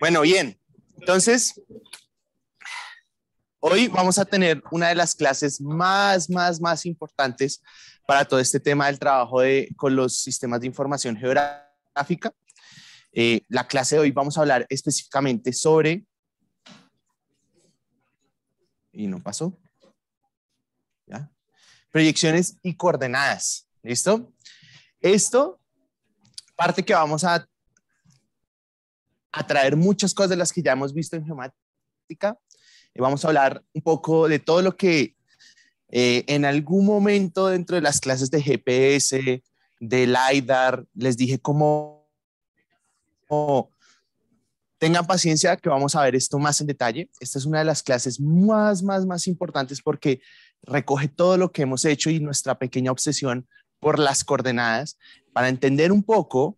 Bueno, bien. Entonces, hoy vamos a tener una de las clases más, más, más importantes para todo este tema del trabajo de, con los sistemas de información geográfica. Eh, la clase de hoy vamos a hablar específicamente sobre... Y no pasó. ¿Ya? Proyecciones y coordenadas. ¿Listo? Esto, parte que vamos a a traer muchas cosas de las que ya hemos visto en geomática. Y eh, vamos a hablar un poco de todo lo que eh, en algún momento dentro de las clases de GPS, de LIDAR, les dije como tengan paciencia que vamos a ver esto más en detalle. Esta es una de las clases más, más, más importantes porque recoge todo lo que hemos hecho y nuestra pequeña obsesión por las coordenadas para entender un poco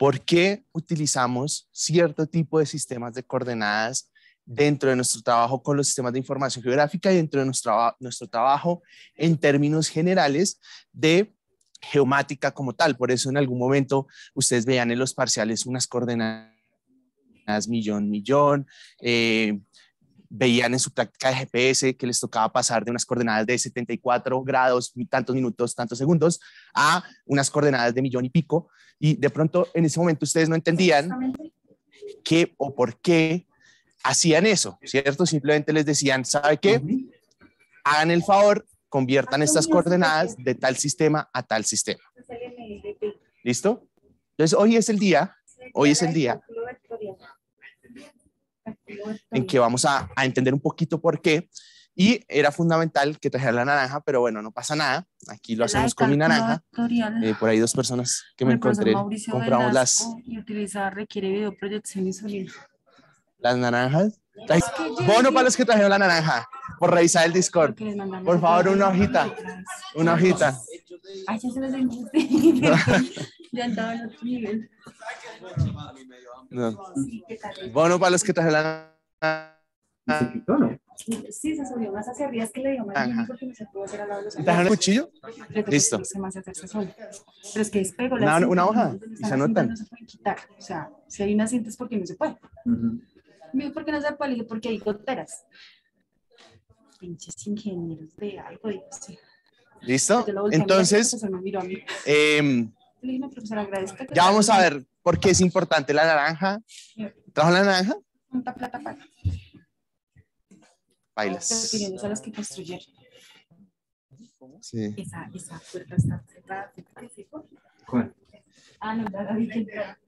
por qué utilizamos cierto tipo de sistemas de coordenadas dentro de nuestro trabajo con los sistemas de información geográfica y dentro de nuestro, nuestro trabajo en términos generales de geomática como tal. Por eso en algún momento ustedes vean en los parciales unas coordenadas millón, millón, eh, veían en su práctica de GPS que les tocaba pasar de unas coordenadas de 74 grados, tantos minutos, tantos segundos, a unas coordenadas de millón y pico. Y de pronto en ese momento ustedes no entendían qué o por qué hacían eso, ¿cierto? Simplemente les decían, ¿sabe qué? Hagan el favor, conviertan estas coordenadas de tal sistema a tal sistema. ¿Listo? Entonces hoy es el día, hoy es el día en que vamos a, a entender un poquito por qué. Y era fundamental que trajera la naranja, pero bueno, no pasa nada. Aquí lo hacemos con mi naranja. Eh, por ahí dos personas que me encontré compramos las. y Las naranjas. Bono para los que trajeron la naranja. Por revisar el Discord. Por favor, una hojita. Una hojita. Ay, ya se ya andaba en otro nivel. Bueno, para los que trajeron ¿Se quitó, no? Sí, se subió más hacia arriba, es que le dio más bien porque no se pudo hacer al lado de los el cuchillo? Listo. Pero es que despego la una, hoja y se anotan. No se pueden quitar. O sea, si hay una cinta es porque no se puede? Uh -huh. ¿Por qué no se puede? Porque hay goteras. Pinches ingenieros de algo, digo, ¿Listo? Entonces, eh, ya vamos a ver por qué es importante la naranja. ¿Trajo la naranja? Punta plata paga? Bailas. a las que construyeron. Sí. Esa, esa puerta está cerrada. Ah, no, la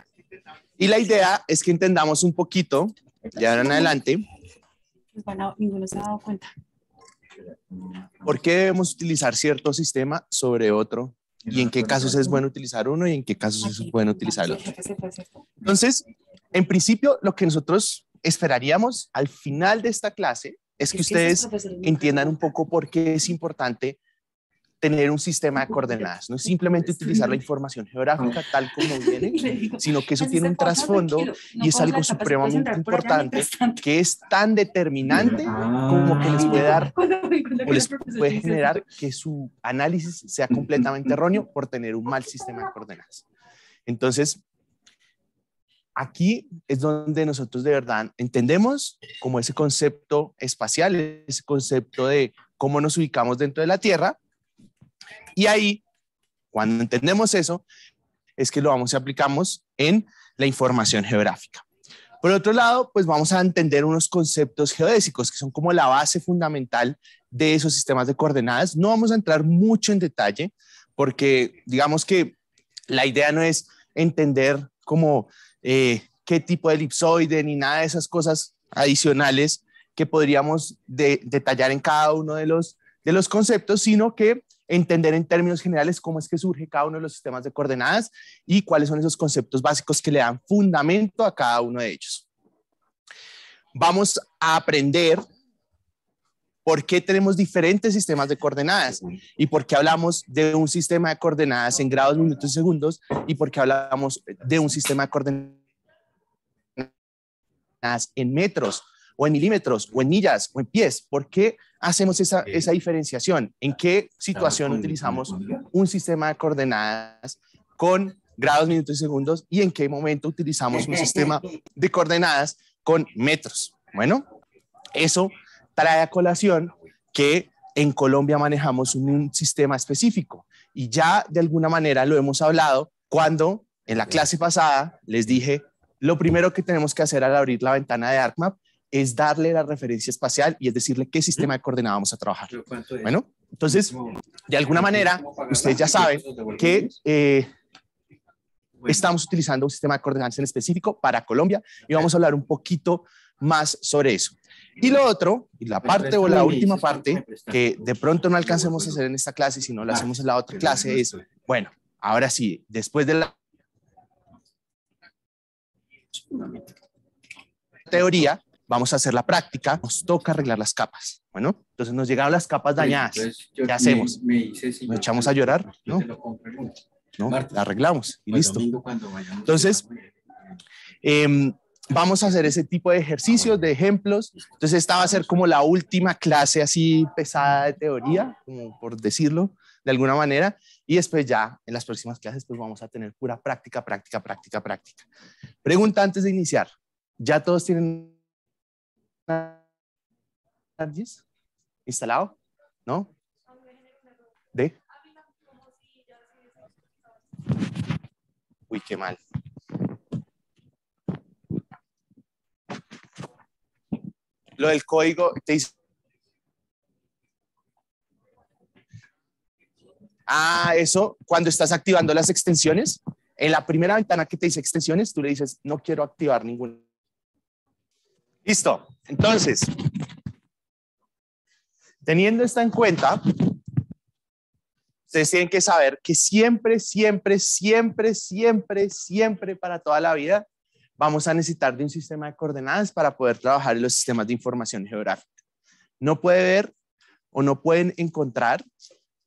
y la idea es que entendamos un poquito, Ya en adelante. Pues ninguno se ha dado cuenta. ¿Por qué debemos utilizar cierto sistema sobre otro y en qué casos es bueno utilizar uno y en qué casos es bueno utilizar otro. Entonces, en principio, lo que nosotros esperaríamos al final de esta clase es que ustedes entiendan un poco por qué es importante tener un sistema de coordenadas. No es simplemente utilizar la información geográfica tal como viene, sino que eso tiene un trasfondo y es algo supremamente importante que es tan determinante como que les ah. puede dar o les puede generar que su análisis sea completamente erróneo por tener un mal sistema de coordenadas. Entonces, aquí es donde nosotros de verdad entendemos como ese concepto espacial, ese concepto de cómo nos ubicamos dentro de la Tierra, y ahí, cuando entendemos eso, es que lo vamos a aplicamos en la información geográfica. Por otro lado, pues vamos a entender unos conceptos geodésicos que son como la base fundamental de esos sistemas de coordenadas. No vamos a entrar mucho en detalle porque digamos que la idea no es entender como eh, qué tipo de elipsoide ni nada de esas cosas adicionales que podríamos detallar en cada uno de los conceptos, sino que entender en términos generales cómo es que surge cada uno de los sistemas de coordenadas y cuáles son esos conceptos básicos que le dan fundamento a cada uno de ellos. Vamos a aprender por qué tenemos diferentes sistemas de coordenadas y por qué hablamos de un sistema de coordenadas en grados, minutos y segundos y por qué hablamos de un sistema de coordenadas en metros o en milímetros, o en millas, o en pies? ¿Por qué hacemos esa, esa diferenciación? ¿En qué situación utilizamos un sistema de coordenadas con grados, minutos y segundos? ¿Y en qué momento utilizamos un sistema de coordenadas con metros? Bueno, eso trae a colación que en Colombia manejamos un, un sistema específico y ya de alguna manera lo hemos hablado cuando en la clase pasada les dije, lo primero que tenemos que hacer al abrir la ventana de ArcMap es darle la referencia espacial y es decirle qué sistema de coordenadas vamos a trabajar. Bueno, entonces, de alguna manera, ustedes ya saben que eh, estamos utilizando un sistema de coordenadas en específico para Colombia y vamos a hablar un poquito más sobre eso. Y lo otro, y la parte o la última parte que de pronto no alcancemos a hacer en esta clase, sino la ah, hacemos en la otra clase, es, bueno, ahora sí, después de la teoría, vamos a hacer la práctica, nos toca arreglar las capas. Bueno, entonces nos llegaron las capas pues, pues, dañadas. ¿Qué hacemos? Me nos echamos a llorar, ¿no? lo la arreglamos y pues, listo. Entonces, em, vamos a hacer ese tipo de ejercicios, de ejemplos. Entonces, esta va a ser como la última clase así pesada de teoría, como por decirlo de alguna manera. Y después ya en las próximas clases, pues vamos a tener pura práctica, práctica, práctica, práctica. Pregunta antes de iniciar. ¿Ya todos tienen ¿Instalado? ¿No? ¿De? Uy, qué mal. Lo del código te dice. Ah, eso, cuando estás activando las extensiones, en la primera ventana que te dice extensiones, tú le dices, no quiero activar ninguna. Listo. Entonces, teniendo esto en cuenta, ustedes tienen que saber que siempre, siempre, siempre, siempre, siempre para toda la vida vamos a necesitar de un sistema de coordenadas para poder trabajar en los sistemas de información geográfica. No puede ver o no pueden encontrar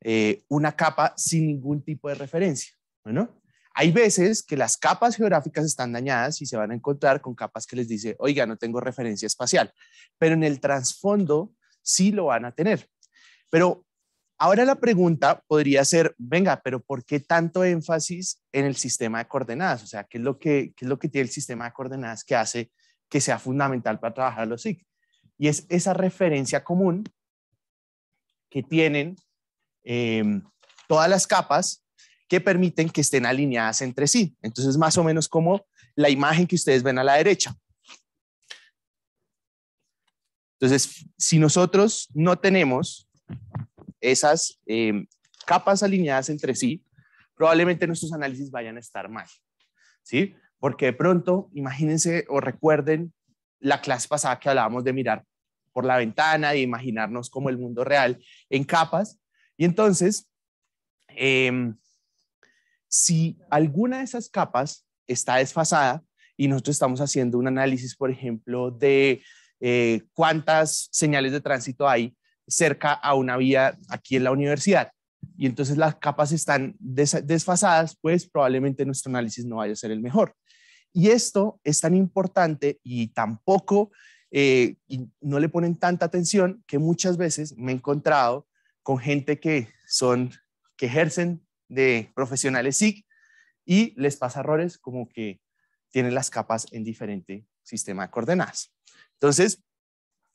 eh, una capa sin ningún tipo de referencia. Bueno, hay veces que las capas geográficas están dañadas y se van a encontrar con capas que les dice, oiga, no tengo referencia espacial, pero en el trasfondo sí lo van a tener. Pero ahora la pregunta podría ser, venga, pero ¿por qué tanto énfasis en el sistema de coordenadas? O sea, ¿qué es lo que, es lo que tiene el sistema de coordenadas que hace que sea fundamental para trabajar los SIC? Y es esa referencia común que tienen em, todas las capas que permiten que estén alineadas entre sí. Entonces, más o menos como la imagen que ustedes ven a la derecha. Entonces, si nosotros no tenemos esas em, capas alineadas entre sí, probablemente nuestros análisis vayan a estar mal, ¿sí? Porque de pronto, imagínense o recuerden la clase pasada que hablábamos de mirar por la ventana y imaginarnos como el mundo real en capas. Y entonces, em, si alguna de esas capas está desfasada y nosotros estamos haciendo un análisis, por ejemplo, de eh, cuántas señales de tránsito hay cerca a una vía aquí en la universidad, y entonces las capas están desfasadas, pues probablemente nuestro análisis no vaya a ser el mejor. Y esto es tan importante y tampoco eh, no le ponen tanta atención que muchas veces me he encontrado con gente que son que ejercen de profesionales SIG y les pasa errores como que tienen las capas en diferente sistema de coordenadas. Entonces,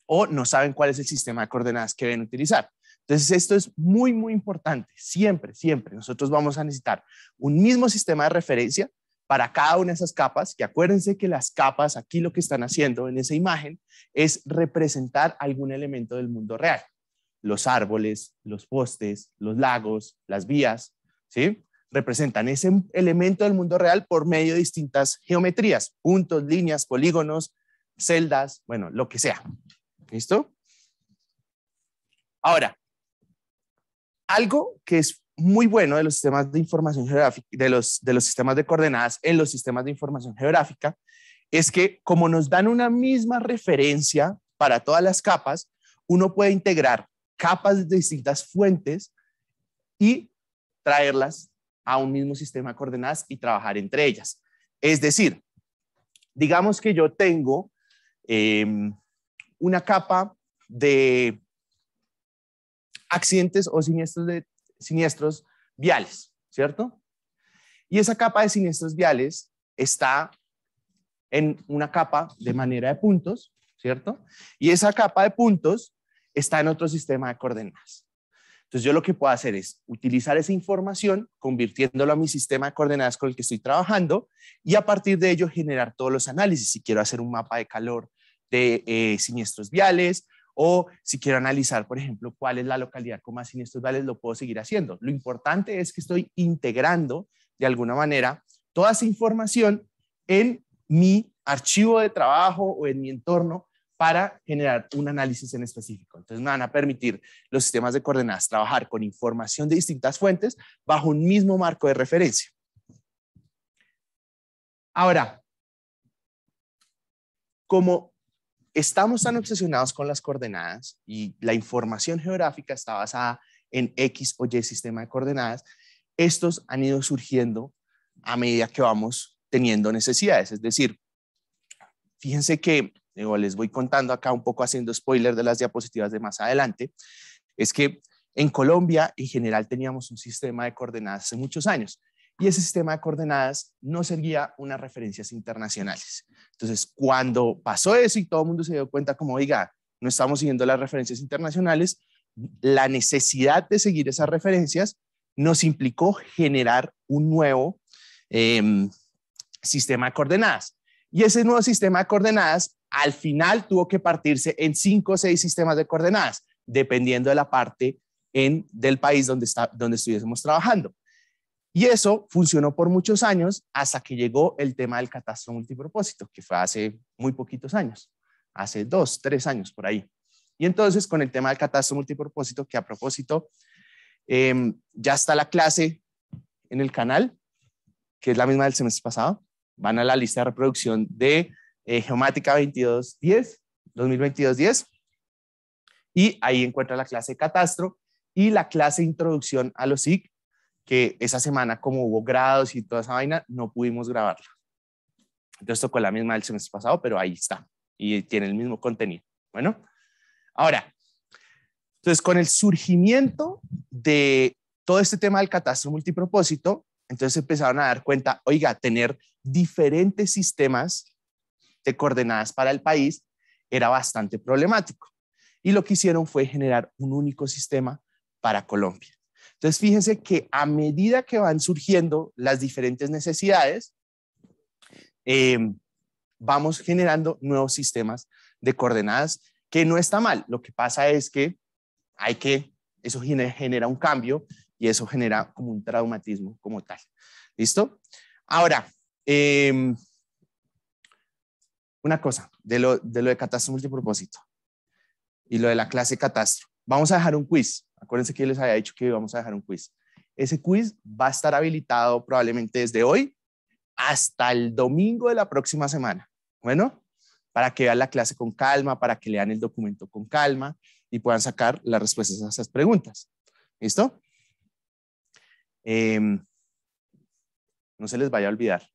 o no saben cuál es el sistema de coordenadas que deben utilizar. Entonces, esto es muy, muy importante. Siempre, siempre. Nosotros vamos a necesitar un mismo sistema de referencia para cada una de esas capas, que acuérdense que las capas, aquí lo que están haciendo en esa imagen es representar algún elemento del mundo real. Los árboles, los postes, los lagos, las vías, ¿sí? Representan ese elemento del mundo real por medio de distintas geometrías, puntos, líneas, polígonos, celdas, bueno, lo que sea. ¿Listo? Ahora, algo que es muy bueno de los sistemas de información geográfica, de los, de los sistemas de coordenadas en los sistemas de información geográfica, es que como nos dan una misma referencia para todas las capas, uno puede integrar capas de distintas fuentes y traerlas a un mismo sistema de coordenadas y trabajar entre ellas. Es decir, digamos que yo tengo em, una capa de accidentes o siniestros viales, ¿cierto? Y esa capa de siniestros viales está en una capa de manera de puntos, ¿cierto? Y esa capa de puntos está en otro sistema de coordenadas. Entonces yo lo que puedo hacer es utilizar esa información, convirtiéndolo a mi sistema de coordenadas con el que estoy trabajando y a partir de ello generar todos los análisis. Si quiero hacer un mapa de calor de eh, siniestros viales o si quiero analizar, por ejemplo, cuál es la localidad con más siniestros viales, lo puedo seguir haciendo. Lo importante es que estoy integrando de alguna manera toda esa información en mi archivo de trabajo o en mi entorno para generar un análisis en específico. Entonces, me van a permitir los sistemas de coordenadas trabajar con información de distintas fuentes bajo un mismo marco de referencia. Ahora, como estamos tan obsesionados con las coordenadas y la información geográfica está basada en X o Y sistema de coordenadas, estos han ido surgiendo a medida que vamos teniendo necesidades. Es decir, fíjense que les voy contando acá un poco haciendo spoiler de las diapositivas de más adelante, es que en Colombia en general teníamos un sistema de coordenadas hace muchos años y ese sistema de coordenadas no seguía unas referencias internacionales. Entonces, cuando pasó eso y todo el mundo se dio cuenta como, oiga, no estamos siguiendo las referencias internacionales, la necesidad de seguir esas referencias nos implicó generar un nuevo em, sistema de coordenadas. Y ese nuevo sistema de coordenadas al final tuvo que partirse en cinco o seis sistemas de coordenadas, dependiendo de la parte en, del país donde, está, donde estuviésemos trabajando. Y eso funcionó por muchos años hasta que llegó el tema del catastro multipropósito, que fue hace muy poquitos años, hace dos, tres años por ahí. Y entonces con el tema del catastro multipropósito, que a propósito, em, ya está la clase en el canal, que es la misma del semestre pasado. Van a la lista de reproducción de eh, Geomática 2210, 2022-10. Y ahí encuentra la clase Catastro y la clase Introducción a los SIC, que esa semana, como hubo grados y toda esa vaina, no pudimos grabarla. Entonces tocó la misma del semestre pasado, pero ahí está. Y tiene el mismo contenido. Bueno, ahora, entonces con el surgimiento de todo este tema del catastro multipropósito, entonces empezaron a dar cuenta, oiga, tener diferentes sistemas de coordenadas para el país era bastante problemático. Y lo que hicieron fue generar un único sistema para Colombia. Entonces, fíjense que a medida que van surgiendo las diferentes necesidades, em, vamos generando nuevos sistemas de coordenadas, que no está mal. Lo que pasa es que hay que, eso genera un cambio y eso genera como un traumatismo como tal. ¿Listo? Ahora, eh, una cosa de lo de, catastro multipropósito y lo de la clase catastro. Vamos a dejar un quiz. Acuérdense que yo les había dicho que íbamos a dejar un quiz. Ese quiz va a estar habilitado probablemente desde hoy hasta el domingo de la próxima semana. Bueno, para que vean la clase con calma, para que lean el documento con calma y puedan sacar las respuestas a esas preguntas. ¿Listo? Em, no se les vaya a olvidar.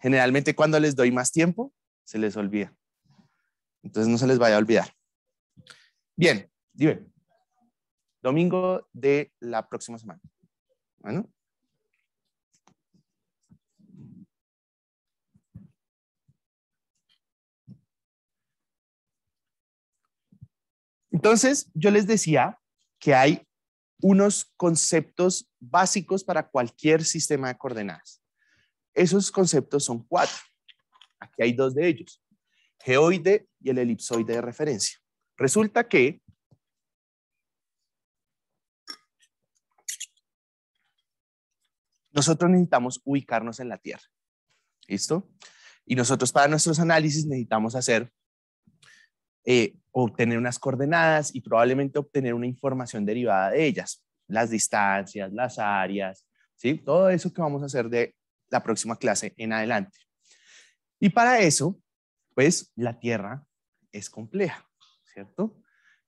Generalmente cuando les doy más tiempo, se les olvida. Entonces no se les vaya a olvidar. Bien, dime. Domingo de la próxima semana. Bueno. Entonces, yo les decía que hay unos conceptos básicos para cualquier sistema de coordenadas. Esos conceptos son cuatro. Aquí hay dos de ellos, geoide y el elipsoide de referencia. Resulta que nosotros necesitamos ubicarnos en la Tierra. ¿Listo? Y nosotros para nuestros análisis necesitamos hacer, eh, obtener unas coordenadas y probablemente obtener una información derivada de ellas, las distancias, las áreas, ¿sí? Todo eso que vamos a hacer de la próxima clase en adelante. Y para eso, pues la Tierra es compleja, ¿cierto?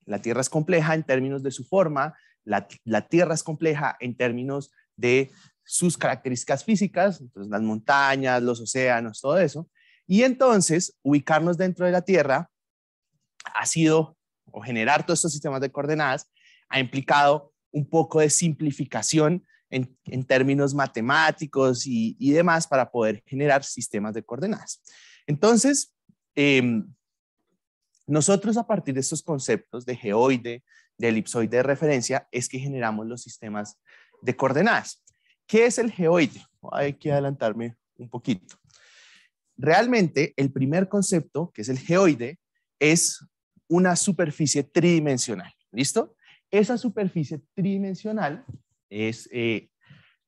La Tierra es compleja en términos de su forma, la, Tierra es compleja en términos de sus características físicas, entonces las montañas, los océanos, todo eso. Y entonces, ubicarnos dentro de la Tierra ha sido, o generar todos estos sistemas de coordenadas, ha implicado un poco de simplificación en, términos matemáticos y, demás para poder generar sistemas de coordenadas. Entonces, em, nosotros a partir de estos conceptos de geoide, de elipsoide de referencia, es que generamos los sistemas de coordenadas. ¿Qué es el geoide? Hay que adelantarme un poquito. Realmente, el primer concepto, que es el geoide, es una superficie tridimensional. ¿Listo? Esa superficie tridimensional es eh,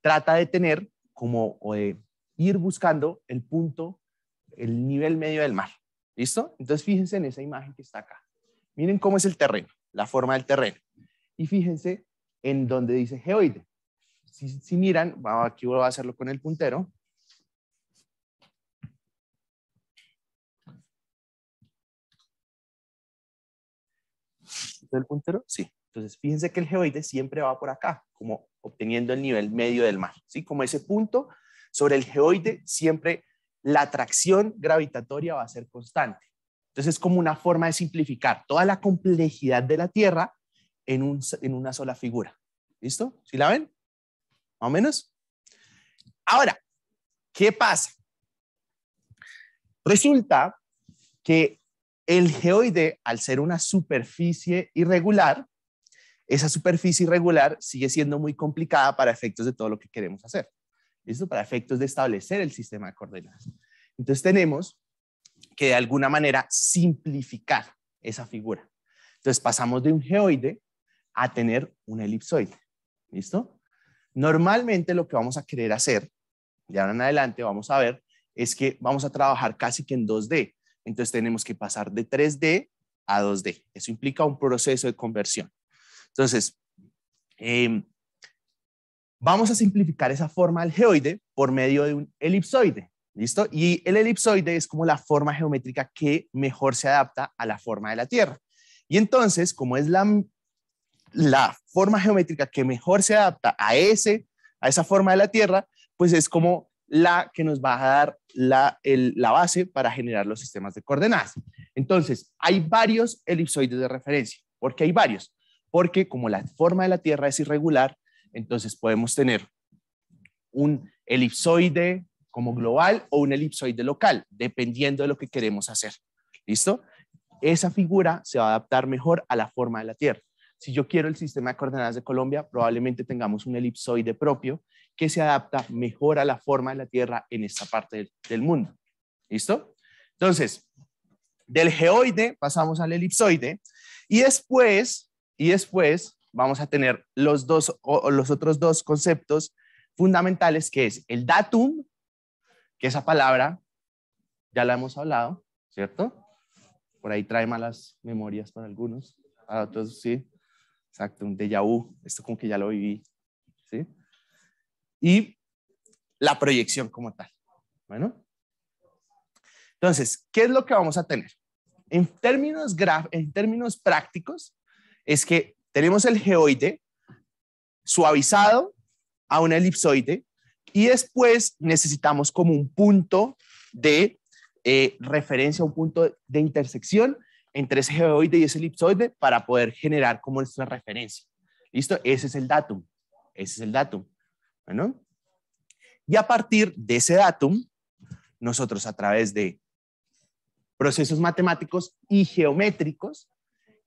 trata de tener como de ir buscando el punto, el nivel medio del mar. ¿Listo? Entonces fíjense en esa imagen que está acá. Miren cómo es el terreno, la forma del terreno. Y fíjense en donde dice geoide. Si, si miran, aquí voy a hacerlo con el puntero. ¿El puntero? Sí. Entonces fíjense que el geoide siempre va por acá, como obteniendo el nivel medio del mar, ¿sí? Como ese punto sobre el geoide, siempre la atracción gravitatoria va a ser constante. Entonces es como una forma de simplificar toda la complejidad de la Tierra en, en una sola figura. ¿Listo? ¿Sí la ven? ¿Más o menos? Ahora, ¿qué pasa? Resulta que el geoide, al ser una superficie irregular, esa superficie irregular sigue siendo muy complicada para efectos de todo lo que queremos hacer. ¿Listo? Para efectos de establecer el sistema de coordenadas. Entonces tenemos que de alguna manera simplificar esa figura. Entonces pasamos de un geoide a tener un elipsoide. ¿Listo? Normalmente lo que vamos a querer hacer, de ahora en adelante vamos a ver, es que vamos a trabajar casi que en 2D. Entonces tenemos que pasar de 3D a 2D. Eso implica un proceso de conversión. Entonces, em, vamos a simplificar esa forma del geoide por medio de un elipsoide. ¿Listo? Y el elipsoide es como la forma geométrica que mejor se adapta a la forma de la Tierra. Y entonces, como es la, la forma geométrica que mejor se adapta a, ese, a esa forma de la Tierra, pues es como la que nos va a dar la, la base para generar los sistemas de coordenadas. Entonces, hay varios elipsoides de referencia, porque hay varios porque como la forma de la Tierra es irregular, entonces podemos tener un elipsoide como global o un elipsoide local, dependiendo de lo que queremos hacer. ¿Listo? Esa figura se va a adaptar mejor a la forma de la Tierra. Si yo quiero el sistema de coordenadas de Colombia, probablemente tengamos un elipsoide propio que se adapta mejor a la forma de la Tierra en esta parte del, mundo. ¿Listo? Entonces, del geoide pasamos al elipsoide y después y después vamos a tener los, dos, o los otros dos conceptos fundamentales, que es el datum, que esa palabra ya la hemos hablado, ¿cierto? Por ahí trae malas memorias para algunos, para otros sí. Exacto, un déjà vu, esto como que ya lo viví, ¿sí? Y la proyección como tal. Bueno, entonces, ¿qué es lo que vamos a tener? En términos, en términos prácticos, es que tenemos el geoide suavizado a un elipsoide y después necesitamos como un punto de eh, referencia, un punto de intersección entre ese geoide y ese elipsoide para poder generar como nuestra referencia. ¿Listo? Ese es el datum. Ese es el datum. Bueno. Y a partir de ese datum, nosotros a través de procesos matemáticos y geométricos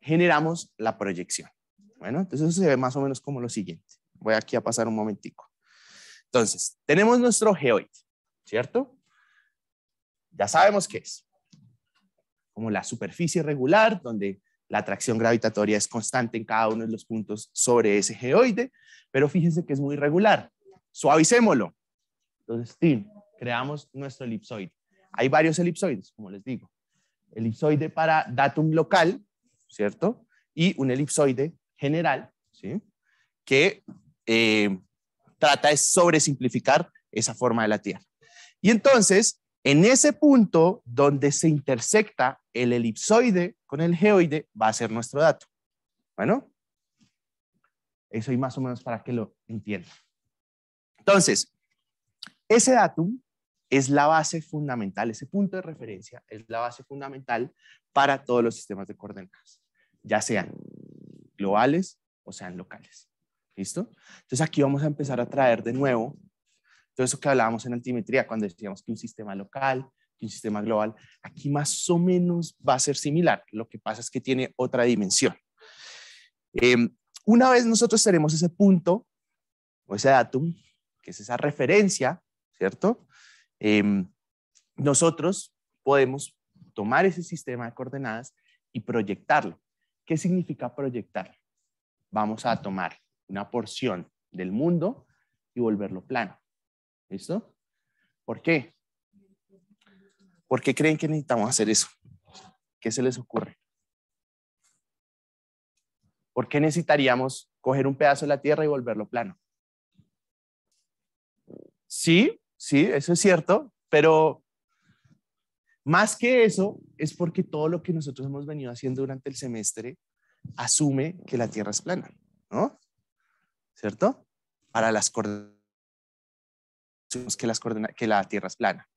generamos la proyección. Bueno, entonces eso se ve más o menos como lo siguiente. Voy aquí a pasar un momentico. Entonces, tenemos nuestro geoide, ¿cierto? Ya sabemos qué es. Como la superficie regular, donde la atracción gravitatoria es constante en cada uno de los puntos sobre ese geoide, pero fíjense que es muy regular. Suavicémoslo. Entonces, Tim, creamos nuestro elipsoide. Hay varios elipsoides, como les digo. Elipsoide para datum local, ¿cierto? Y un elipsoide general, ¿sí? Que eh, trata de sobresimplificar esa forma de la Tierra. Y entonces, en ese punto donde se intersecta el elipsoide con el geoide, va a ser nuestro dato. Bueno, eso y más o menos para que lo entiendan. Entonces, ese datum es la base fundamental, ese punto de referencia es la base fundamental para todos los sistemas de coordenadas, ya sean globales o sean locales. ¿Listo? Entonces aquí vamos a empezar a traer de nuevo todo eso que hablábamos en altimetría, cuando decíamos que un sistema local, que un sistema global, aquí más o menos va a ser similar, lo que pasa es que tiene otra dimensión. Em, una vez nosotros tenemos ese punto o ese datum, que es esa referencia, ¿cierto? Em, nosotros podemos tomar ese sistema de coordenadas y proyectarlo. ¿Qué significa proyectar? Vamos a tomar una porción del mundo y volverlo plano. ¿Listo? ¿Por qué? ¿Por qué creen que necesitamos hacer eso? ¿Qué se les ocurre? ¿Por qué necesitaríamos coger un pedazo de la Tierra y volverlo plano? Sí, sí, eso es cierto, pero más que eso es porque todo lo que nosotros hemos venido haciendo durante el semestre asume que la Tierra es plana, ¿no? ¿Cierto? Para las coordenadas, que, las que la Tierra es plana.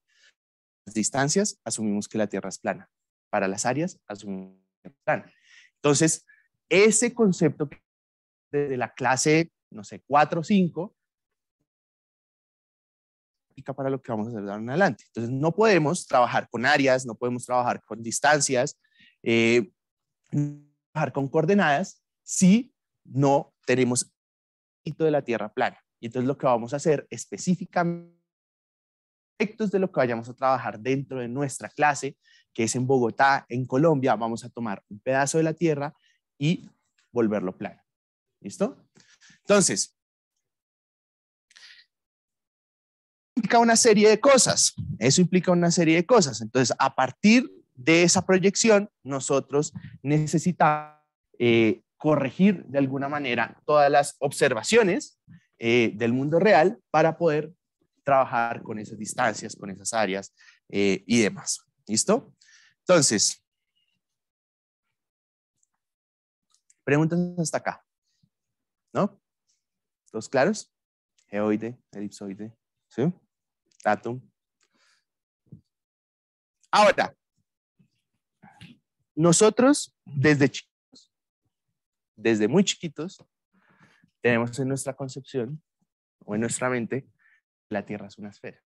Las distancias, asumimos que la Tierra es plana. Para las áreas, asumimos que es plana. Entonces, ese concepto de la clase, no sé, 4 o 5, para lo que vamos a hacer de ahora en adelante. Entonces, no podemos trabajar con áreas, no podemos trabajar con distancias, eh, trabajar con coordenadas si no tenemos hito de la tierra plana. Y entonces lo que vamos a hacer específicamente de lo que vayamos a trabajar dentro de nuestra clase, que es en Bogotá, en Colombia, vamos a tomar un pedazo de la tierra y volverlo plano. ¿Listo? Entonces, una serie de cosas, eso implica una serie de cosas. Entonces, a partir de esa proyección, nosotros necesitamos eh, corregir de alguna manera todas las observaciones eh, del mundo real para poder trabajar con esas distancias, con esas áreas eh, y demás. ¿Listo? Entonces, preguntas hasta acá. ¿No? ¿Todos claros? Geoide, elipsoide. ¿Sí? Ahora, nosotros desde chiquitos, desde muy chiquitos, tenemos en nuestra concepción o en nuestra mente la Tierra es una esfera.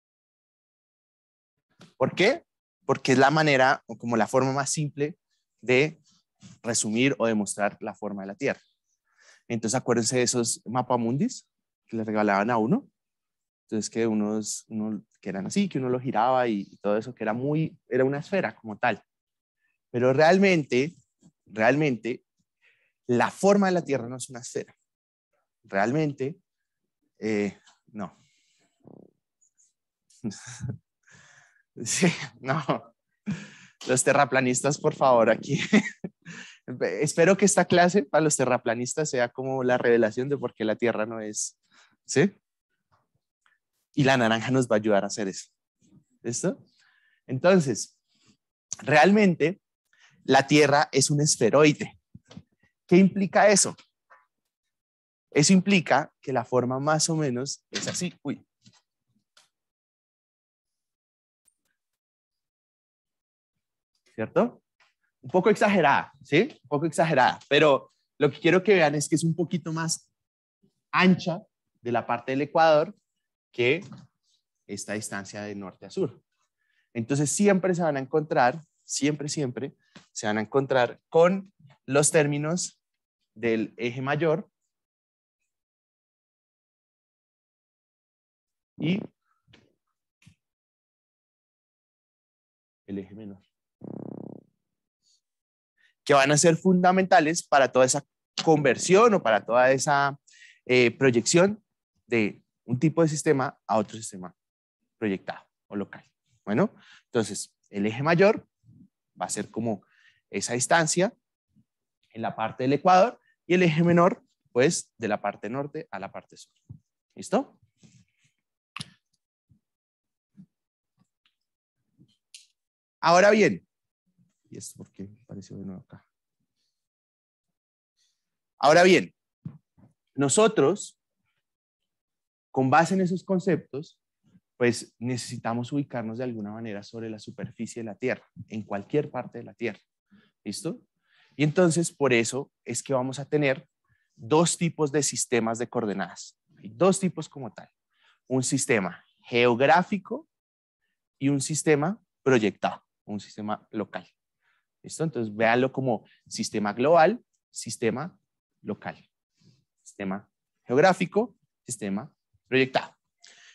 ¿Por qué? Porque es la manera o como la forma más simple de resumir o demostrar la forma de la Tierra. Entonces acuérdense de esos mapamundis que les regalaban a uno, entonces, que unos, uno, que eran así, que uno lo giraba y, todo eso, que era muy, era una esfera como tal. Pero realmente, realmente, la forma de la Tierra no es una esfera. Realmente, eh, no. sí, no. Los terraplanistas, por favor, aquí. Espero que esta clase para los terraplanistas sea como la revelación de por qué la Tierra no es, ¿sí? Y la naranja nos va a ayudar a hacer eso. ¿Listo? Entonces, realmente la Tierra es un esferoide. ¿Qué implica eso? Eso implica que la forma más o menos es así. Uy. ¿Cierto? Un poco exagerada, ¿sí? Un poco exagerada, pero lo que quiero que vean es que es un poquito más ancha de la parte del ecuador que esta distancia de norte a sur. Entonces siempre se van a encontrar, siempre, siempre, se van a encontrar con los términos del eje mayor y el eje menor, que van a ser fundamentales para toda esa conversión o para toda esa eh, proyección de un tipo de sistema a otro sistema proyectado o local. Bueno, entonces el eje mayor va a ser como esa distancia en la parte del ecuador y el eje menor, pues, de la parte norte a la parte sur. ¿Listo? Ahora bien, y esto porque apareció de nuevo acá. Ahora bien, nosotros con base en esos conceptos, pues necesitamos ubicarnos de alguna manera sobre la superficie de la Tierra, en cualquier parte de la Tierra. ¿Listo? Y entonces, por eso es que vamos a tener dos tipos de sistemas de coordenadas. dos tipos como tal. Un sistema geográfico y un sistema proyectado, un sistema local. ¿Listo? Entonces, véanlo como sistema global, sistema local. Sistema geográfico, sistema proyectado.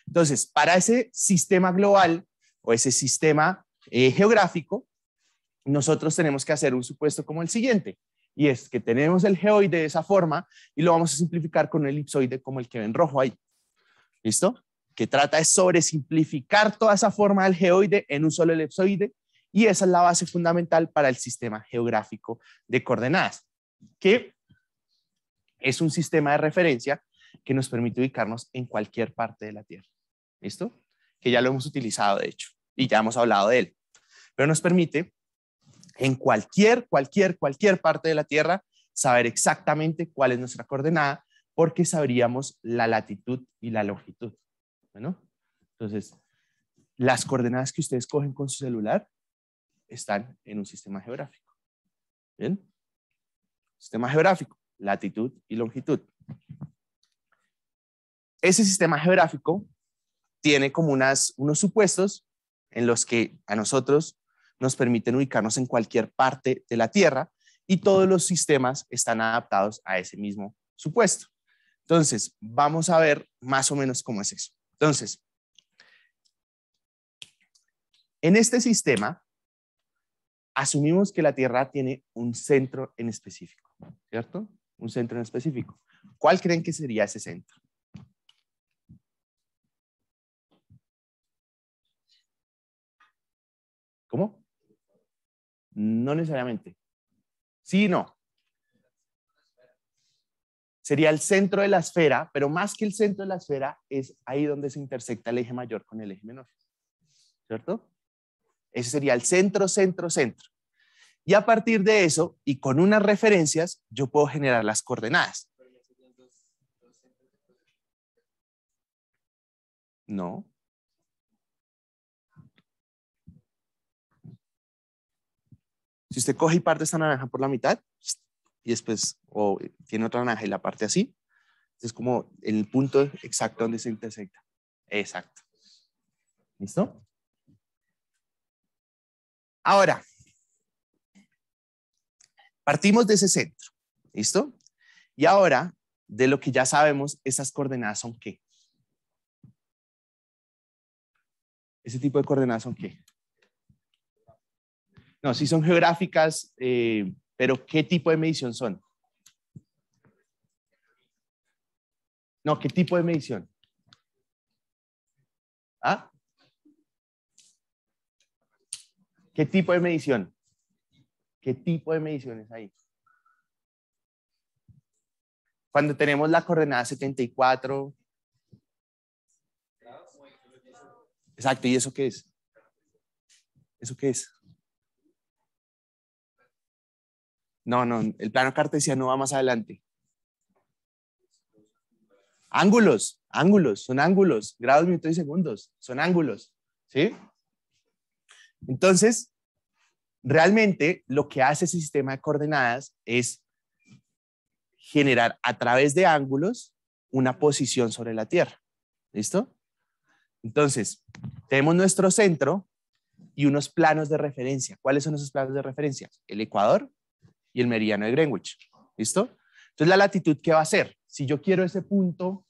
Entonces, para ese sistema global o ese sistema eh, geográfico, nosotros tenemos que hacer un supuesto como el siguiente, y es que tenemos el geoide de esa forma y lo vamos a simplificar con un elipsoide como el que ven rojo ahí. ¿Listo? Que trata de sobre simplificar toda esa forma del geoide en un solo elipsoide y esa es la base fundamental para el sistema geográfico de coordenadas, que es un sistema de referencia que nos permite ubicarnos en cualquier parte de la Tierra. ¿Listo? Que ya lo hemos utilizado, de hecho, y ya hemos hablado de él. Pero nos permite en cualquier, cualquier, cualquier parte de la Tierra saber exactamente cuál es nuestra coordenada porque sabríamos la latitud y la longitud. Bueno, entonces, las coordenadas que ustedes cogen con su celular están en un sistema geográfico. ¿Bien? Sistema geográfico, latitud y longitud ese sistema geográfico tiene como unas, unos supuestos en los que a nosotros nos permiten ubicarnos en cualquier parte de la Tierra y todos los sistemas están adaptados a ese mismo supuesto. Entonces, vamos a ver más o menos cómo es eso. Entonces, en este sistema, asumimos que la Tierra tiene un centro en específico, ¿cierto? Un centro en específico. ¿Cuál creen que sería ese centro? ¿Cómo? No necesariamente. Sí no. Sería el centro de la esfera, pero más que el centro de la esfera, es ahí donde se intersecta el eje mayor con el eje menor. ¿Cierto? Ese sería el centro, centro, centro. Y a partir de eso, y con unas referencias, yo puedo generar las coordenadas. No. Si usted coge y parte esta naranja por la mitad y después o tiene otra naranja y la parte así, es como el punto exacto donde se intersecta. Exacto. ¿Listo? Ahora, partimos de ese centro. ¿Listo? Y ahora, de lo que ya sabemos, esas coordenadas son qué. Ese tipo de coordenadas son qué. No, sí son geográficas, eh, pero ¿qué tipo de medición son? No, ¿qué tipo de medición? ¿Ah? ¿Qué tipo de medición? ¿Qué tipo de mediciones ahí? Cuando tenemos la coordenada 74. Exacto, ¿y eso qué es? ¿Eso qué es? No, no, el plano cartesiano va más adelante. Ángulos, ángulos, son ángulos, grados, minutos y segundos, son ángulos, ¿sí? Entonces, realmente lo que hace ese sistema de coordenadas es generar a través de ángulos una posición sobre la Tierra, ¿listo? Entonces, tenemos nuestro centro y unos planos de referencia. ¿Cuáles son esos planos de referencia? El ecuador y el meridiano de Greenwich. ¿Listo? Entonces, la latitud, ¿qué va a ser? Si yo quiero ese punto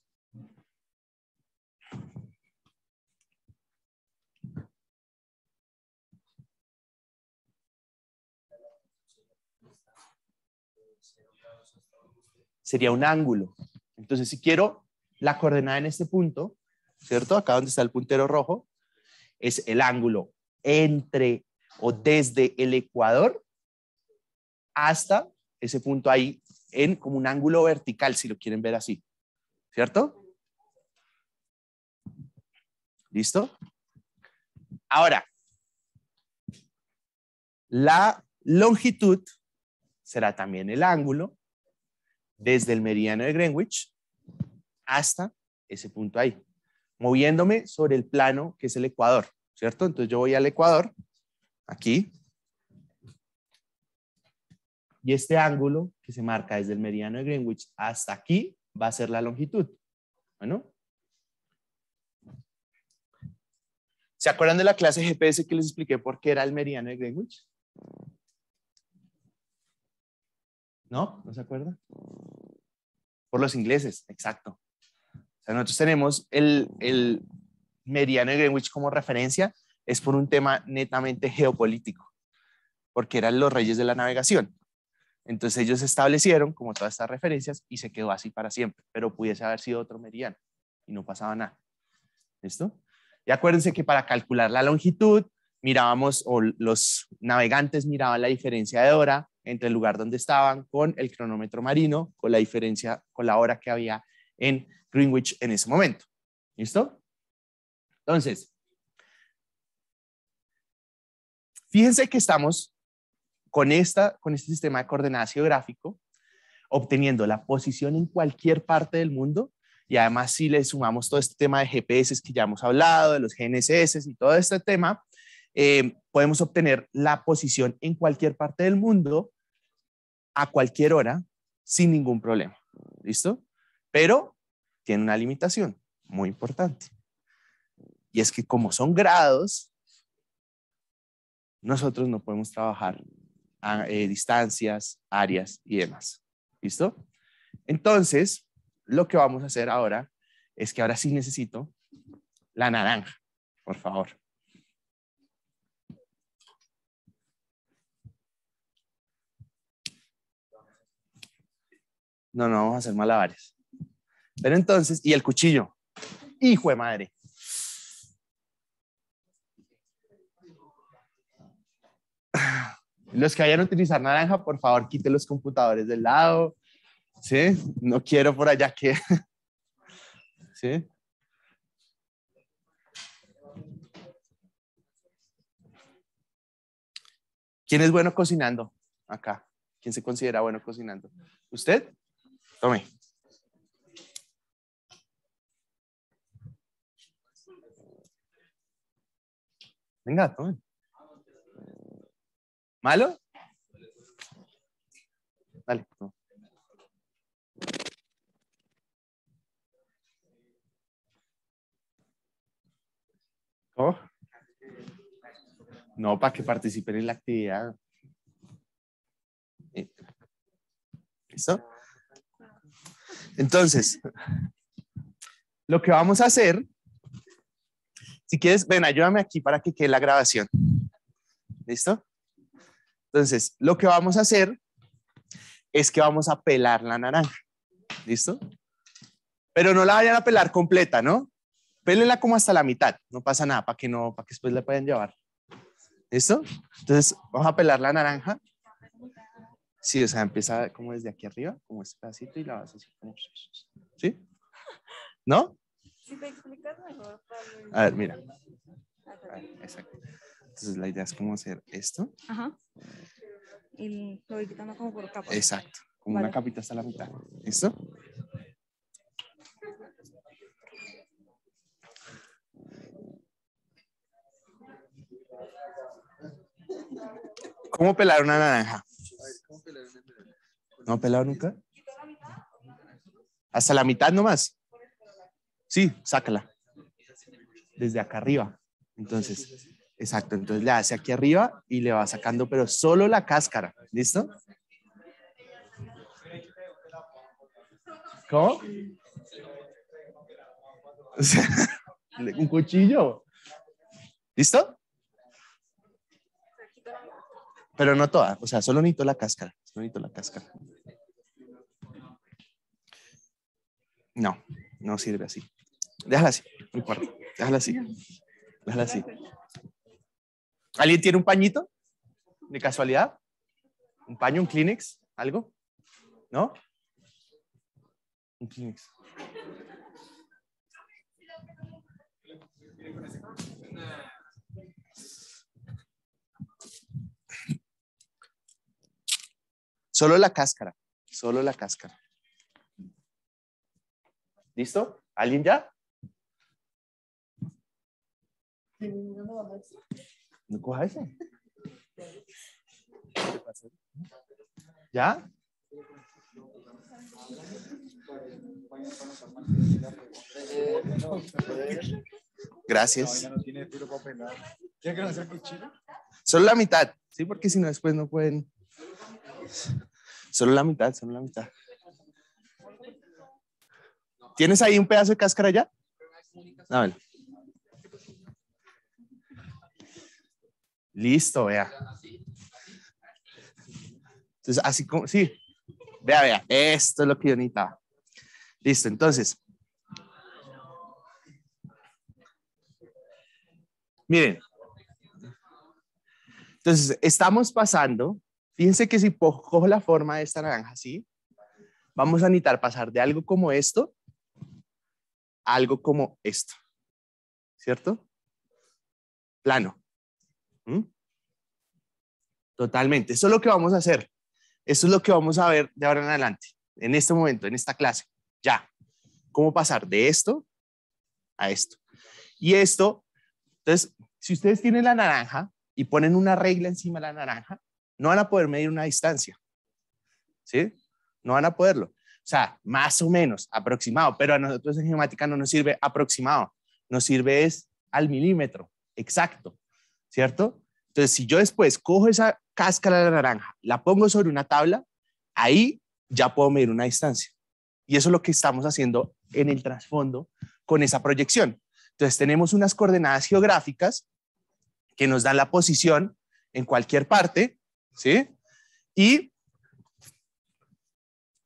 sería un ángulo. Entonces, si quiero la coordenada en este punto, ¿cierto? Acá donde está el puntero rojo, es el ángulo entre o desde el ecuador hasta ese punto ahí en como un ángulo vertical, si lo quieren ver así. ¿Cierto? ¿Listo? Ahora, la longitud será también el ángulo desde el meridiano de Greenwich hasta ese punto ahí, moviéndome sobre el plano que es el ecuador, ¿cierto? Entonces yo voy al ecuador, aquí, y este ángulo que se marca desde el meridiano de Greenwich hasta aquí va a ser la longitud. Bueno. ¿Se acuerdan de la clase GPS que les expliqué por qué era el meridiano de Greenwich? ¿No? ¿No se acuerdan? Por los ingleses, exacto. O sea, nosotros tenemos el, el meridiano de Greenwich como referencia, es por un tema netamente geopolítico, porque eran los reyes de la navegación. Entonces ellos establecieron como todas estas referencias y se quedó así para siempre, pero pudiese haber sido otro meridiano y no pasaba nada. ¿Listo? Y acuérdense que para calcular la longitud mirábamos o los navegantes miraban la diferencia de hora entre el lugar donde estaban con el cronómetro marino, con la diferencia, con la hora que había en Greenwich en ese momento. ¿Listo? Entonces, fíjense que estamos con, esta, con este sistema de coordenadas geográfico, obteniendo la posición en cualquier parte del mundo. Y además, si le sumamos todo este tema de GPS que ya hemos hablado, de los GNSS y todo este tema, eh, podemos obtener la posición en cualquier parte del mundo a cualquier hora sin ningún problema. ¿Listo? Pero tiene una limitación muy importante. Y es que como son grados, nosotros no podemos trabajar eh, distancias, áreas y demás. ¿Listo? Entonces, lo que vamos a hacer ahora es que ahora sí necesito la naranja, por favor. No, no, vamos a hacer malabares. Pero entonces, y el cuchillo. Hijo de madre. Los que vayan a utilizar naranja, por favor, quiten los computadores del lado. ¿Sí? No quiero por allá que... ¿Sí? ¿Quién es bueno cocinando acá? ¿Quién se considera bueno cocinando? ¿Usted? Tome. Venga, tome. ¿Malo? Dale. No, para que participen en la actividad. Eh, ¿Listo? Entonces, lo que vamos a hacer, si quieres, ven, ayúdame aquí para que quede la grabación. ¿Listo? Entonces, lo que vamos a hacer es que vamos a pelar la naranja. ¿Listo? Pero no la vayan a pelar completa, ¿no? Pélela como hasta la mitad, no pasa nada, para que no, para que después la puedan llevar. ¿Listo? Entonces, vamos a pelar la naranja. Sí, o sea, empieza como desde aquí arriba, como este pedacito y la vas así ¿Sí? ¿No? Si te explicas mejor, A ver, mira. exacto. Entonces la idea es cómo hacer esto. Ajá. Eh, y lo voy quitando como por capa. Exacto, como una capita hasta la mitad. ¿Listo? ¿Cómo pelar una naranja? ¿No pelado nunca? Hasta la mitad nomás. Sí, sácala. Desde acá arriba. Entonces, Exacto, entonces le hace aquí arriba y le va sacando, pero solo la cáscara. ¿Listo? ¿Cómo? Un cuchillo. ¿Listo? Pero no toda, o sea, solo necesito la cáscara. Solo necesito la cáscara. No, no sirve así. Déjala así, no Déjala así. Déjala así. ¿Alguien tiene un pañito? ¿De casualidad? ¿Un paño, un Kleenex? ¿Algo? ¿No? Un Kleenex. Solo la cáscara, solo la cáscara. ¿Listo? ¿Alguien ya? No coja ese. ¿Ya? Gracias. Solo la mitad, sí, porque si no después no pueden. Solo la mitad, solo la mitad. ¿Tienes ahí un pedazo de cáscara ya? A Listo, vea. Entonces, así como, sí, vea, vea, esto es lo que yo necesitaba. Listo, entonces. Miren. Entonces, estamos pasando. Fíjense que si cojo la forma de esta naranja así, vamos a necesitar pasar de algo como esto a algo como esto. ¿Cierto? Plano. ¿Mm? Totalmente. Eso es lo que vamos a hacer. Eso es lo que vamos a ver de ahora en adelante, en este momento, en esta clase. Ya. ¿Cómo pasar de esto a esto? Y esto, entonces, si ustedes tienen la naranja y ponen una regla encima de la naranja, no van a poder medir una distancia. ¿Sí? No van a poderlo. O sea, más o menos, aproximado. Pero a nosotros en geomática no nos sirve aproximado. Nos sirve es al milímetro, exacto. ¿cierto? Entonces, si yo después cojo esa cáscara de naranja, la pongo sobre una tabla, ahí ya puedo medir una distancia. Y eso es lo que estamos haciendo en el trasfondo con esa proyección. Entonces, tenemos unas coordenadas geográficas que nos dan la posición en cualquier parte, ¿sí? Y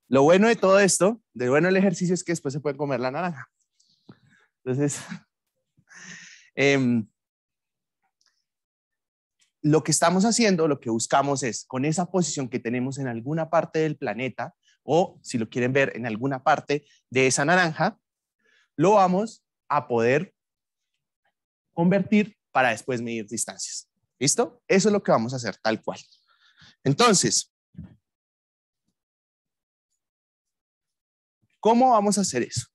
lo bueno de todo esto, de bueno el ejercicio, es que después se puede comer la naranja. Entonces, eh, lo que estamos haciendo, lo que buscamos es, con esa posición que tenemos en alguna parte del planeta, o si lo quieren ver en alguna parte de esa naranja, lo vamos a poder convertir para después medir distancias. ¿Listo? Eso es lo que vamos a hacer tal cual. Entonces, ¿cómo vamos a hacer eso?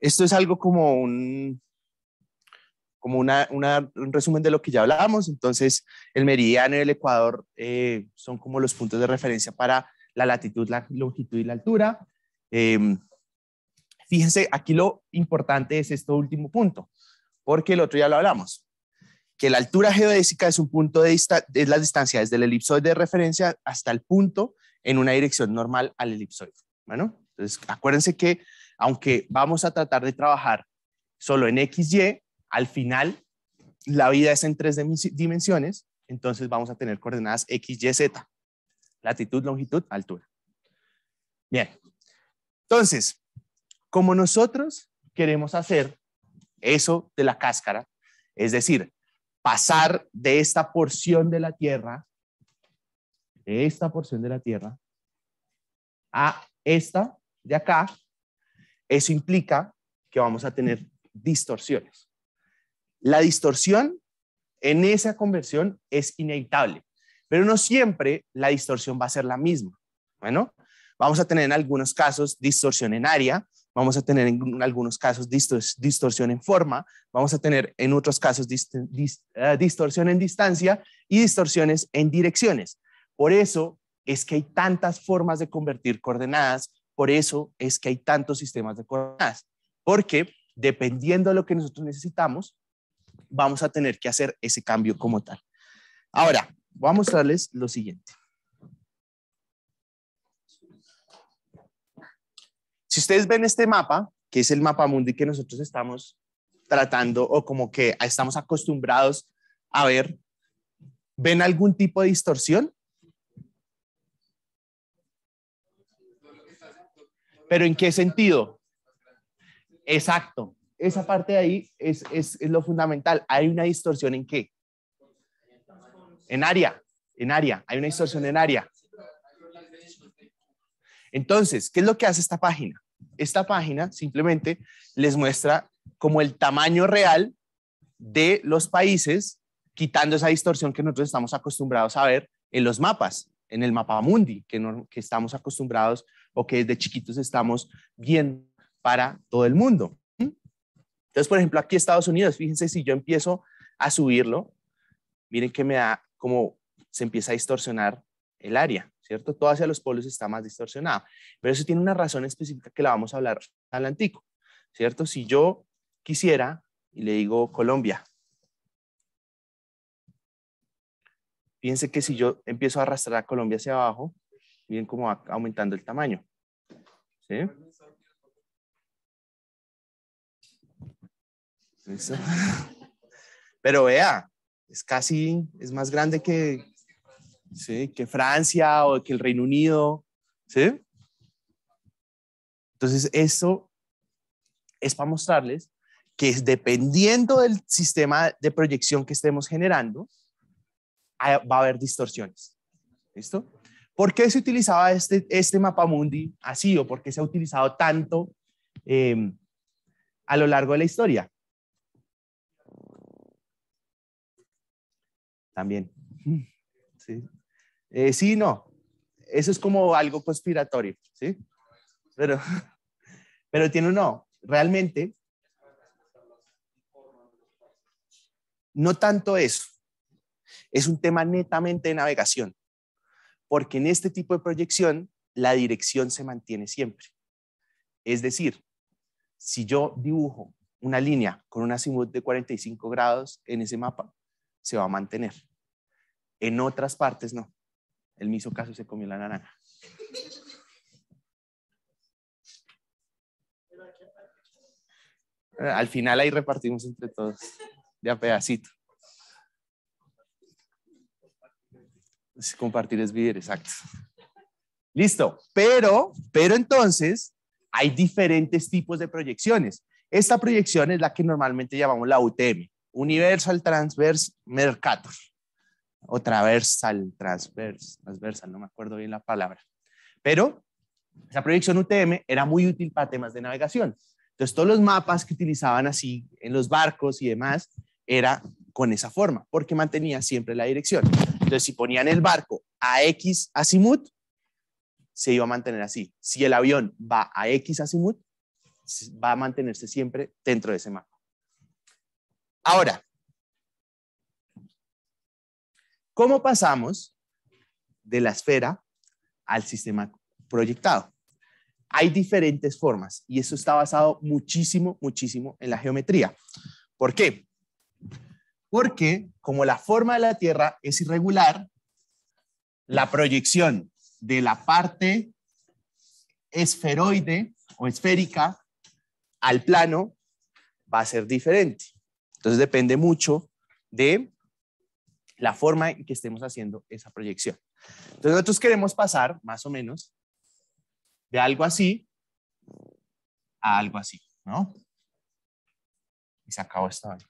Esto es algo como un como una, un resumen de lo que ya hablábamos. Entonces, el meridiano y el ecuador eh, son como los puntos de referencia para la latitud, la longitud y la altura. Em, fíjense, aquí lo importante es este último punto, porque el otro ya lo hablamos, que la altura geodésica es un punto de es la distancia desde el elipsoide de referencia hasta el punto en una dirección normal al elipsoide. Bueno, entonces acuérdense que aunque vamos a tratar de trabajar solo en XY, al final, la vida es en tres dimensiones, entonces vamos a tener coordenadas X, Y, Z. Latitud, longitud, altura. Bien. Entonces, como nosotros queremos hacer eso de la cáscara, es decir, pasar de esta porción de la Tierra, de esta porción de la Tierra, a esta de acá, eso implica que vamos a tener distorsiones. La distorsión en esa conversión es inevitable, pero no siempre la distorsión va a ser la misma. Bueno, vamos a tener en algunos casos distorsión en área, vamos a tener en algunos casos distorsión en forma, vamos a tener en otros casos eh, distorsión en distancia y distorsiones en direcciones. Por eso es que hay tantas formas de convertir coordenadas, por eso es que hay tantos sistemas de coordenadas, porque dependiendo de lo que nosotros necesitamos, vamos a tener que hacer ese cambio como tal. Ahora, voy a mostrarles lo siguiente. Si ustedes ven este mapa, que es el mapa mundi que nosotros estamos tratando o como que estamos acostumbrados a ver, ¿ven algún tipo de distorsión? ¿Pero en qué sentido? Exacto esa parte de ahí es, lo fundamental. Hay una distorsión en qué? En área, en área. Hay una distorsión en área. Entonces, ¿qué es lo que hace esta página? Esta página simplemente les muestra como el tamaño real de los países, quitando esa distorsión que nosotros estamos acostumbrados a ver en los mapas, en el mapa mundi, que, que estamos acostumbrados o que desde chiquitos estamos viendo para todo el mundo. Entonces, por ejemplo, aquí Estados Unidos, fíjense si yo empiezo a subirlo, miren que me da como se empieza a distorsionar el área, ¿cierto? Todo hacia los polos está más distorsionado, pero eso tiene una razón específica que la vamos a hablar al antico, ¿cierto? Si yo quisiera y le digo Colombia, fíjense que si yo empiezo a arrastrar a Colombia hacia abajo, miren cómo va aumentando el tamaño, ¿sí? Pero vea, es casi, es más grande que, que Francia o que el Reino Unido. ¿sí? Entonces, esto es para mostrarles que dependiendo del sistema de proyección que estemos generando, va a haber distorsiones. ¿Listo? ¿Por qué se utilizaba este, este mapa mundi así o por qué se ha utilizado tanto em, a lo largo de la historia? también. Eh, sí, no. Eso es como algo conspiratorio, ¿sí? Pero, pero tiene no. Realmente, no tanto eso. Es un tema netamente de navegación, porque en este tipo de proyección la dirección se mantiene siempre. Es decir, si yo dibujo una línea con una azimut de 45 grados en ese mapa, se va a mantener. En otras partes no. El mismo caso se comió la naranja. Al final ahí repartimos entre todos, de a pedacito. compartir es vivir, exacto. Listo, pero, pero entonces hay diferentes tipos de proyecciones. Esta proyección es la que normalmente llamamos la UTM, Universal Transverse Mercator o Traversal, Transverse, Transversal, no me acuerdo bien la palabra. Pero esa proyección UTM era muy útil para temas de navegación. Entonces, todos los mapas que utilizaban así en los barcos y demás era con esa forma, porque mantenía siempre la dirección. Entonces, si ponían el barco a X azimut, se iba a mantener así. Si el avión va a X azimut, va a mantenerse siempre dentro de ese mapa. Ahora, ¿cómo pasamos de la esfera al sistema proyectado? Hay diferentes formas y eso está basado muchísimo, muchísimo en la geometría. ¿Por qué? Porque como la forma de la Tierra es irregular, la proyección de la parte esferoide o esférica al plano va a ser diferente. Entonces depende mucho de la forma en que estemos haciendo esa proyección. Entonces nosotros queremos pasar, más o menos, de algo así a algo así, ¿no? Y se acabó esta vez.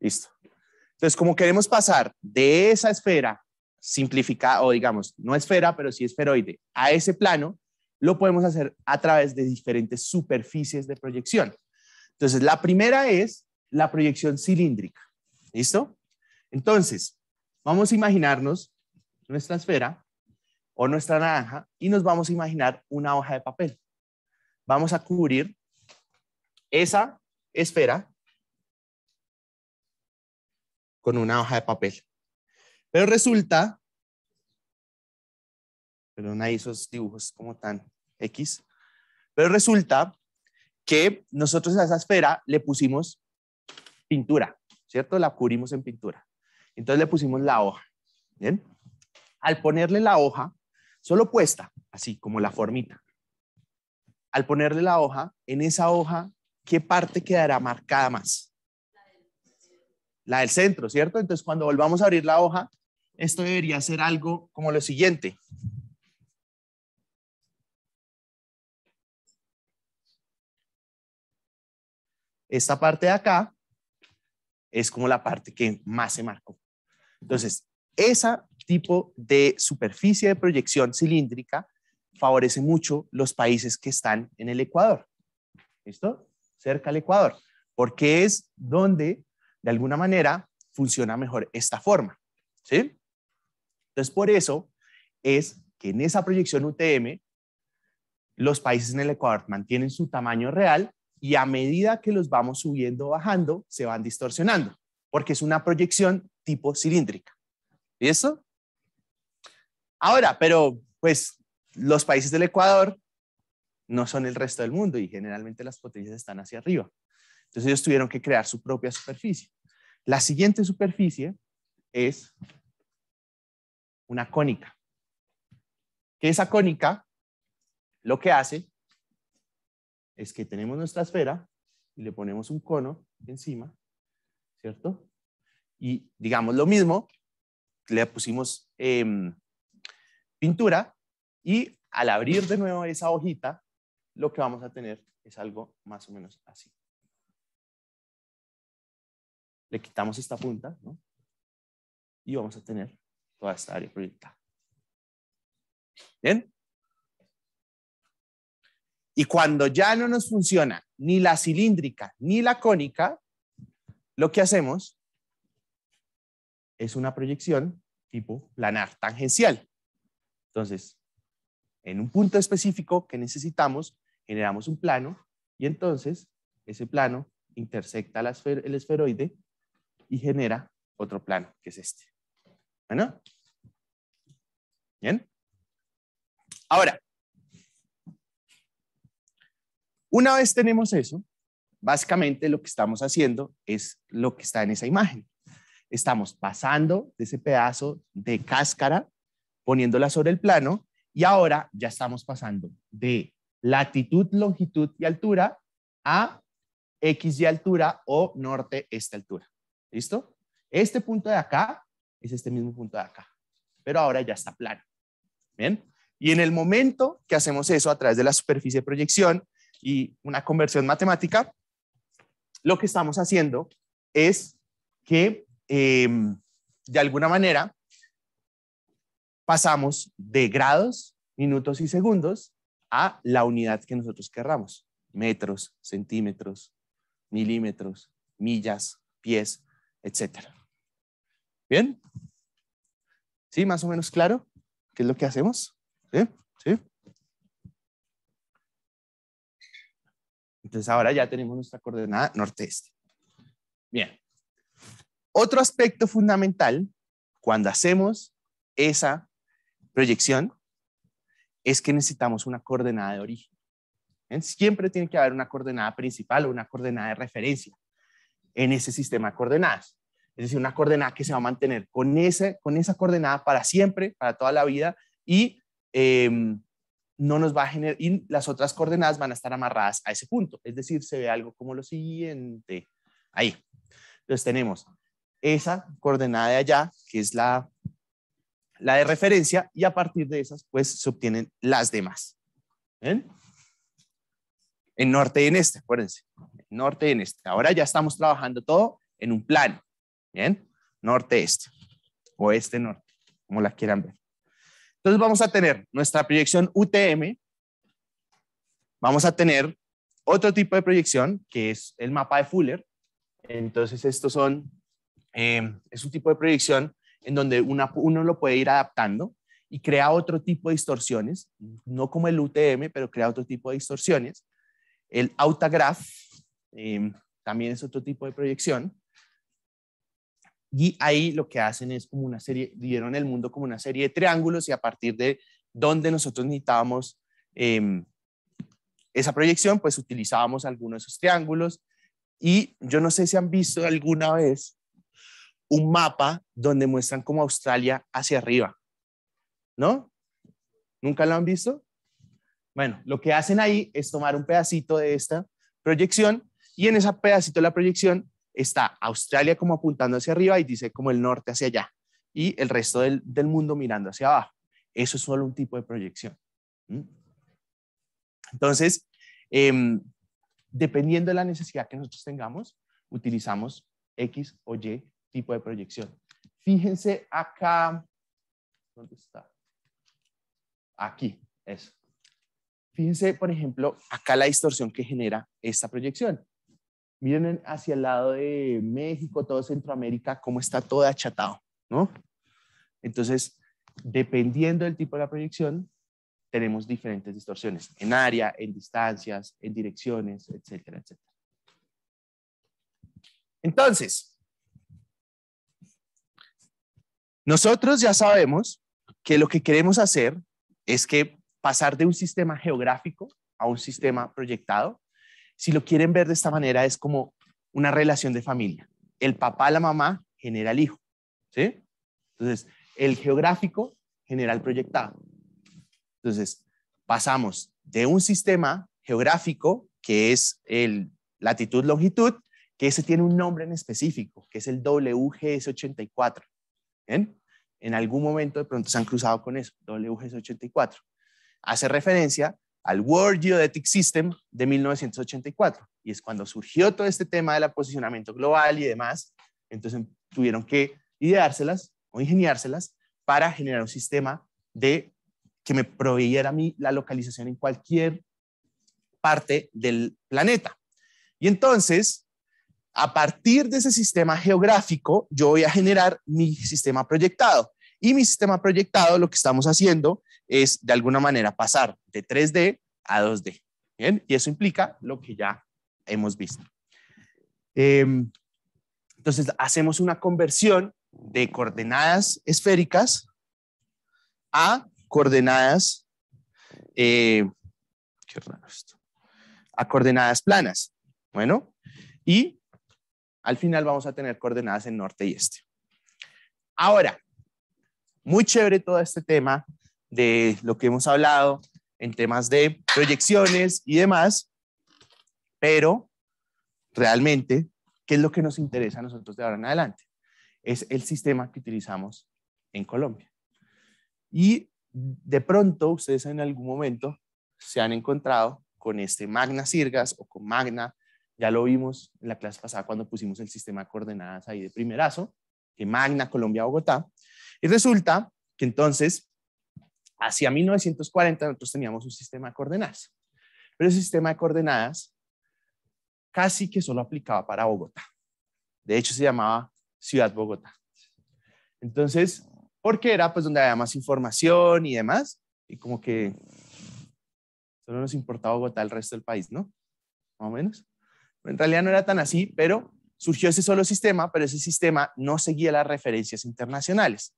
Listo. Entonces, como queremos pasar de esa esfera simplificado, o digamos, no esfera, pero sí esferoide, a ese plano, lo podemos hacer a través de diferentes superficies de proyección. Entonces, la primera es la proyección cilíndrica. ¿Listo? Entonces, vamos a imaginarnos nuestra esfera o nuestra naranja y nos vamos a imaginar una hoja de papel. Vamos a cubrir esa esfera con una hoja de papel. Pero resulta, perdón ahí esos dibujos como tan X, pero resulta que nosotros a esa esfera le pusimos pintura, ¿cierto? La cubrimos en pintura. Entonces le pusimos la hoja, ¿bien? Al ponerle la hoja, solo puesta, así como la formita, al ponerle la hoja, en esa hoja, ¿qué parte quedará marcada más? La del centro, ¿cierto? Entonces, cuando volvamos a abrir la hoja, esto debería ser algo como lo siguiente. Esta parte de acá es como la parte que más se marcó. Entonces, ese tipo de superficie de proyección cilíndrica favorece mucho los países que están en el Ecuador. ¿Listo? Cerca al Ecuador, porque es donde, de alguna manera, funciona mejor esta forma. ¿Sí? Entonces, por eso es que en esa proyección UTM, los países en el Ecuador mantienen su tamaño real y a medida que los vamos subiendo o bajando, se van distorsionando, porque es una proyección tipo cilíndrica. y eso Ahora, pero pues los países del Ecuador no son el resto del mundo y generalmente las potencias están hacia arriba. Entonces ellos tuvieron que crear su propia superficie. La siguiente superficie es una cónica. Que esa cónica lo que hace es que tenemos nuestra esfera y le ponemos un cono encima, ¿cierto? Y digamos lo mismo, le pusimos em, pintura y al abrir de nuevo esa hojita, lo que vamos a tener es algo más o menos así. Le quitamos esta punta, ¿no? Y vamos a tener toda esta área proyectada. ¿Bien? Y cuando ya no nos funciona ni la cilíndrica ni la cónica, lo que hacemos es una proyección tipo planar tangencial. Entonces, en un punto específico que necesitamos, generamos un plano y entonces ese plano intersecta el esferoide y genera otro plano, que es este. ¿Bien? Ahora, una vez tenemos eso, básicamente lo que estamos haciendo es lo que está en esa imagen. Estamos pasando de ese pedazo de cáscara, poniéndola sobre el plano, y ahora ya estamos pasando de latitud, longitud y altura a x de altura o norte, esta altura. ¿Listo? Este punto de acá es este mismo punto de acá, pero ahora ya está plano. ¿Bien? Y en el momento que hacemos eso a través de la superficie de proyección y una conversión matemática, lo que estamos haciendo es que em, de alguna manera pasamos de grados, minutos y segundos a la unidad que nosotros querramos. Metros, centímetros, milímetros, millas, pies, etcétera. ¿Bien? ¿Sí? ¿Más o menos claro? ¿Qué es lo que hacemos? ¿Sí? ¿Sí? Entonces ahora ya tenemos nuestra coordenada norte-este. Bien. Otro aspecto fundamental cuando hacemos esa proyección es que necesitamos una coordenada de origen. Siempre tiene que haber una coordenada principal o una coordenada de referencia en ese sistema de coordenadas es decir, una coordenada que se va a mantener con, con esa coordenada para siempre, para toda la vida, y em, no nos va a generar, las otras coordenadas van a estar amarradas a ese punto, es decir, se ve algo como lo siguiente, ahí. Entonces tenemos esa coordenada de allá, que es la, la de referencia, y a partir de esas, pues se obtienen las demás. En norte y en este, acuérdense, norte y en este. Ahora ya estamos trabajando todo en un plano. Bien, norte-este, oeste-norte, como la quieran ver. Entonces vamos a tener nuestra proyección UTM, vamos a tener otro tipo de proyección que es el mapa de Fuller. Entonces estos son, em, es un tipo de proyección en donde uno lo puede ir adaptando y crea otro tipo de distorsiones, no como el UTM, pero crea otro tipo de distorsiones. El Autograph em, también es otro tipo de proyección. Y ahí lo que hacen es como una serie, dieron el mundo como una serie de triángulos y a partir de donde nosotros necesitábamos em, esa proyección, pues utilizábamos algunos de esos triángulos. Y yo no sé si han visto alguna vez un mapa donde muestran como Australia hacia arriba, ¿no? ¿Nunca lo han visto? Bueno, lo que hacen ahí es tomar un pedacito de esta proyección y en ese pedacito de la proyección está Australia como apuntando hacia arriba y dice como el norte hacia allá y el resto del, mundo mirando hacia abajo. Eso es solo un tipo de proyección. Entonces, em, dependiendo de la necesidad que nosotros tengamos, utilizamos X o Y tipo de proyección. Fíjense acá, ¿dónde está? Aquí, eso. Fíjense, por ejemplo, acá la distorsión que genera esta proyección miren hacia el lado de México, todo Centroamérica, cómo está todo achatado, ¿no? Entonces, dependiendo del tipo de la proyección, tenemos diferentes distorsiones en área, en distancias, en direcciones, etcétera, etcétera. Entonces, nosotros ya sabemos que lo que queremos hacer es que pasar de un sistema geográfico a un sistema proyectado si lo quieren ver de esta manera, es como una relación de familia. El papá, la mamá, genera el hijo. ¿sí? Entonces, el geográfico genera el proyectado. Entonces, pasamos de un sistema geográfico, que es el latitud-longitud, que ese tiene un nombre en específico, que es el WGS84. En algún momento de pronto se han cruzado con eso, WGS84. Hace referencia al World Geodetic System de 1984. Y es cuando surgió todo este tema del posicionamiento global y demás. Entonces tuvieron que ideárselas o ingeniárselas para generar un sistema de que me proveyera a mí la localización en cualquier parte del planeta. Y entonces, a partir de ese sistema geográfico, yo voy a generar mi sistema proyectado. Y mi sistema proyectado, lo que estamos haciendo es de alguna manera pasar de 3D a 2D. Y eso implica lo que ya hemos visto. Em, entonces, hacemos una conversión de coordenadas esféricas a coordenadas, eh, a coordenadas planas. Bueno, y al final vamos a tener coordenadas en norte y este. Ahora, muy chévere todo este tema de lo que hemos hablado en temas de proyecciones y demás, pero realmente, ¿qué es lo que nos interesa a nosotros de ahora en adelante? Es el sistema que utilizamos en Colombia. Y de pronto ustedes en algún momento se han encontrado con este Magna Sirgas o con Magna, ya lo vimos en la clase pasada cuando pusimos el sistema de coordenadas ahí de primerazo, que Magna Colombia Bogotá, y resulta que entonces hacia 1940 nosotros teníamos un sistema de coordenadas, pero ese sistema de coordenadas casi que solo aplicaba para Bogotá. De hecho, se llamaba Ciudad Bogotá. Entonces, porque era pues donde había más información y demás, y como que solo nos importaba Bogotá el resto del país, ¿no? Más o menos. en realidad no era tan así, pero surgió ese solo sistema, pero ese sistema no seguía las referencias internacionales.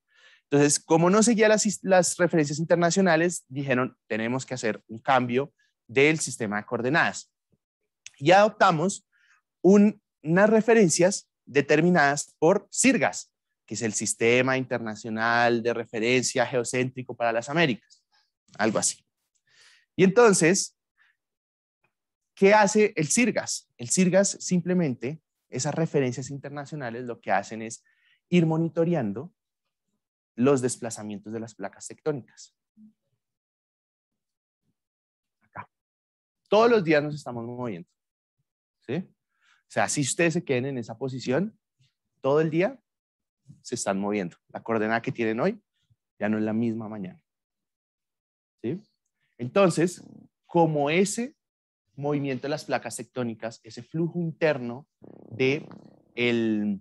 Entonces, como no seguía las, las referencias internacionales, dijeron, tenemos que hacer un cambio del sistema de coordenadas. Y adoptamos unas referencias determinadas por SIRGAS, que es el Sistema Internacional de Referencia Geocéntrico para las Américas, algo así. Y entonces, ¿qué hace el SIRGAS? El SIRGAS simplemente, esas referencias internacionales lo que hacen es ir monitoreando los desplazamientos de las placas tectónicas. Acá. Todos los días nos estamos moviendo. ¿sí? O sea, si ustedes se queden en esa posición, todo el día se están moviendo. La coordenada que tienen hoy ya no es la misma mañana. ¿sí? Entonces, como ese movimiento de las placas tectónicas, ese flujo interno del el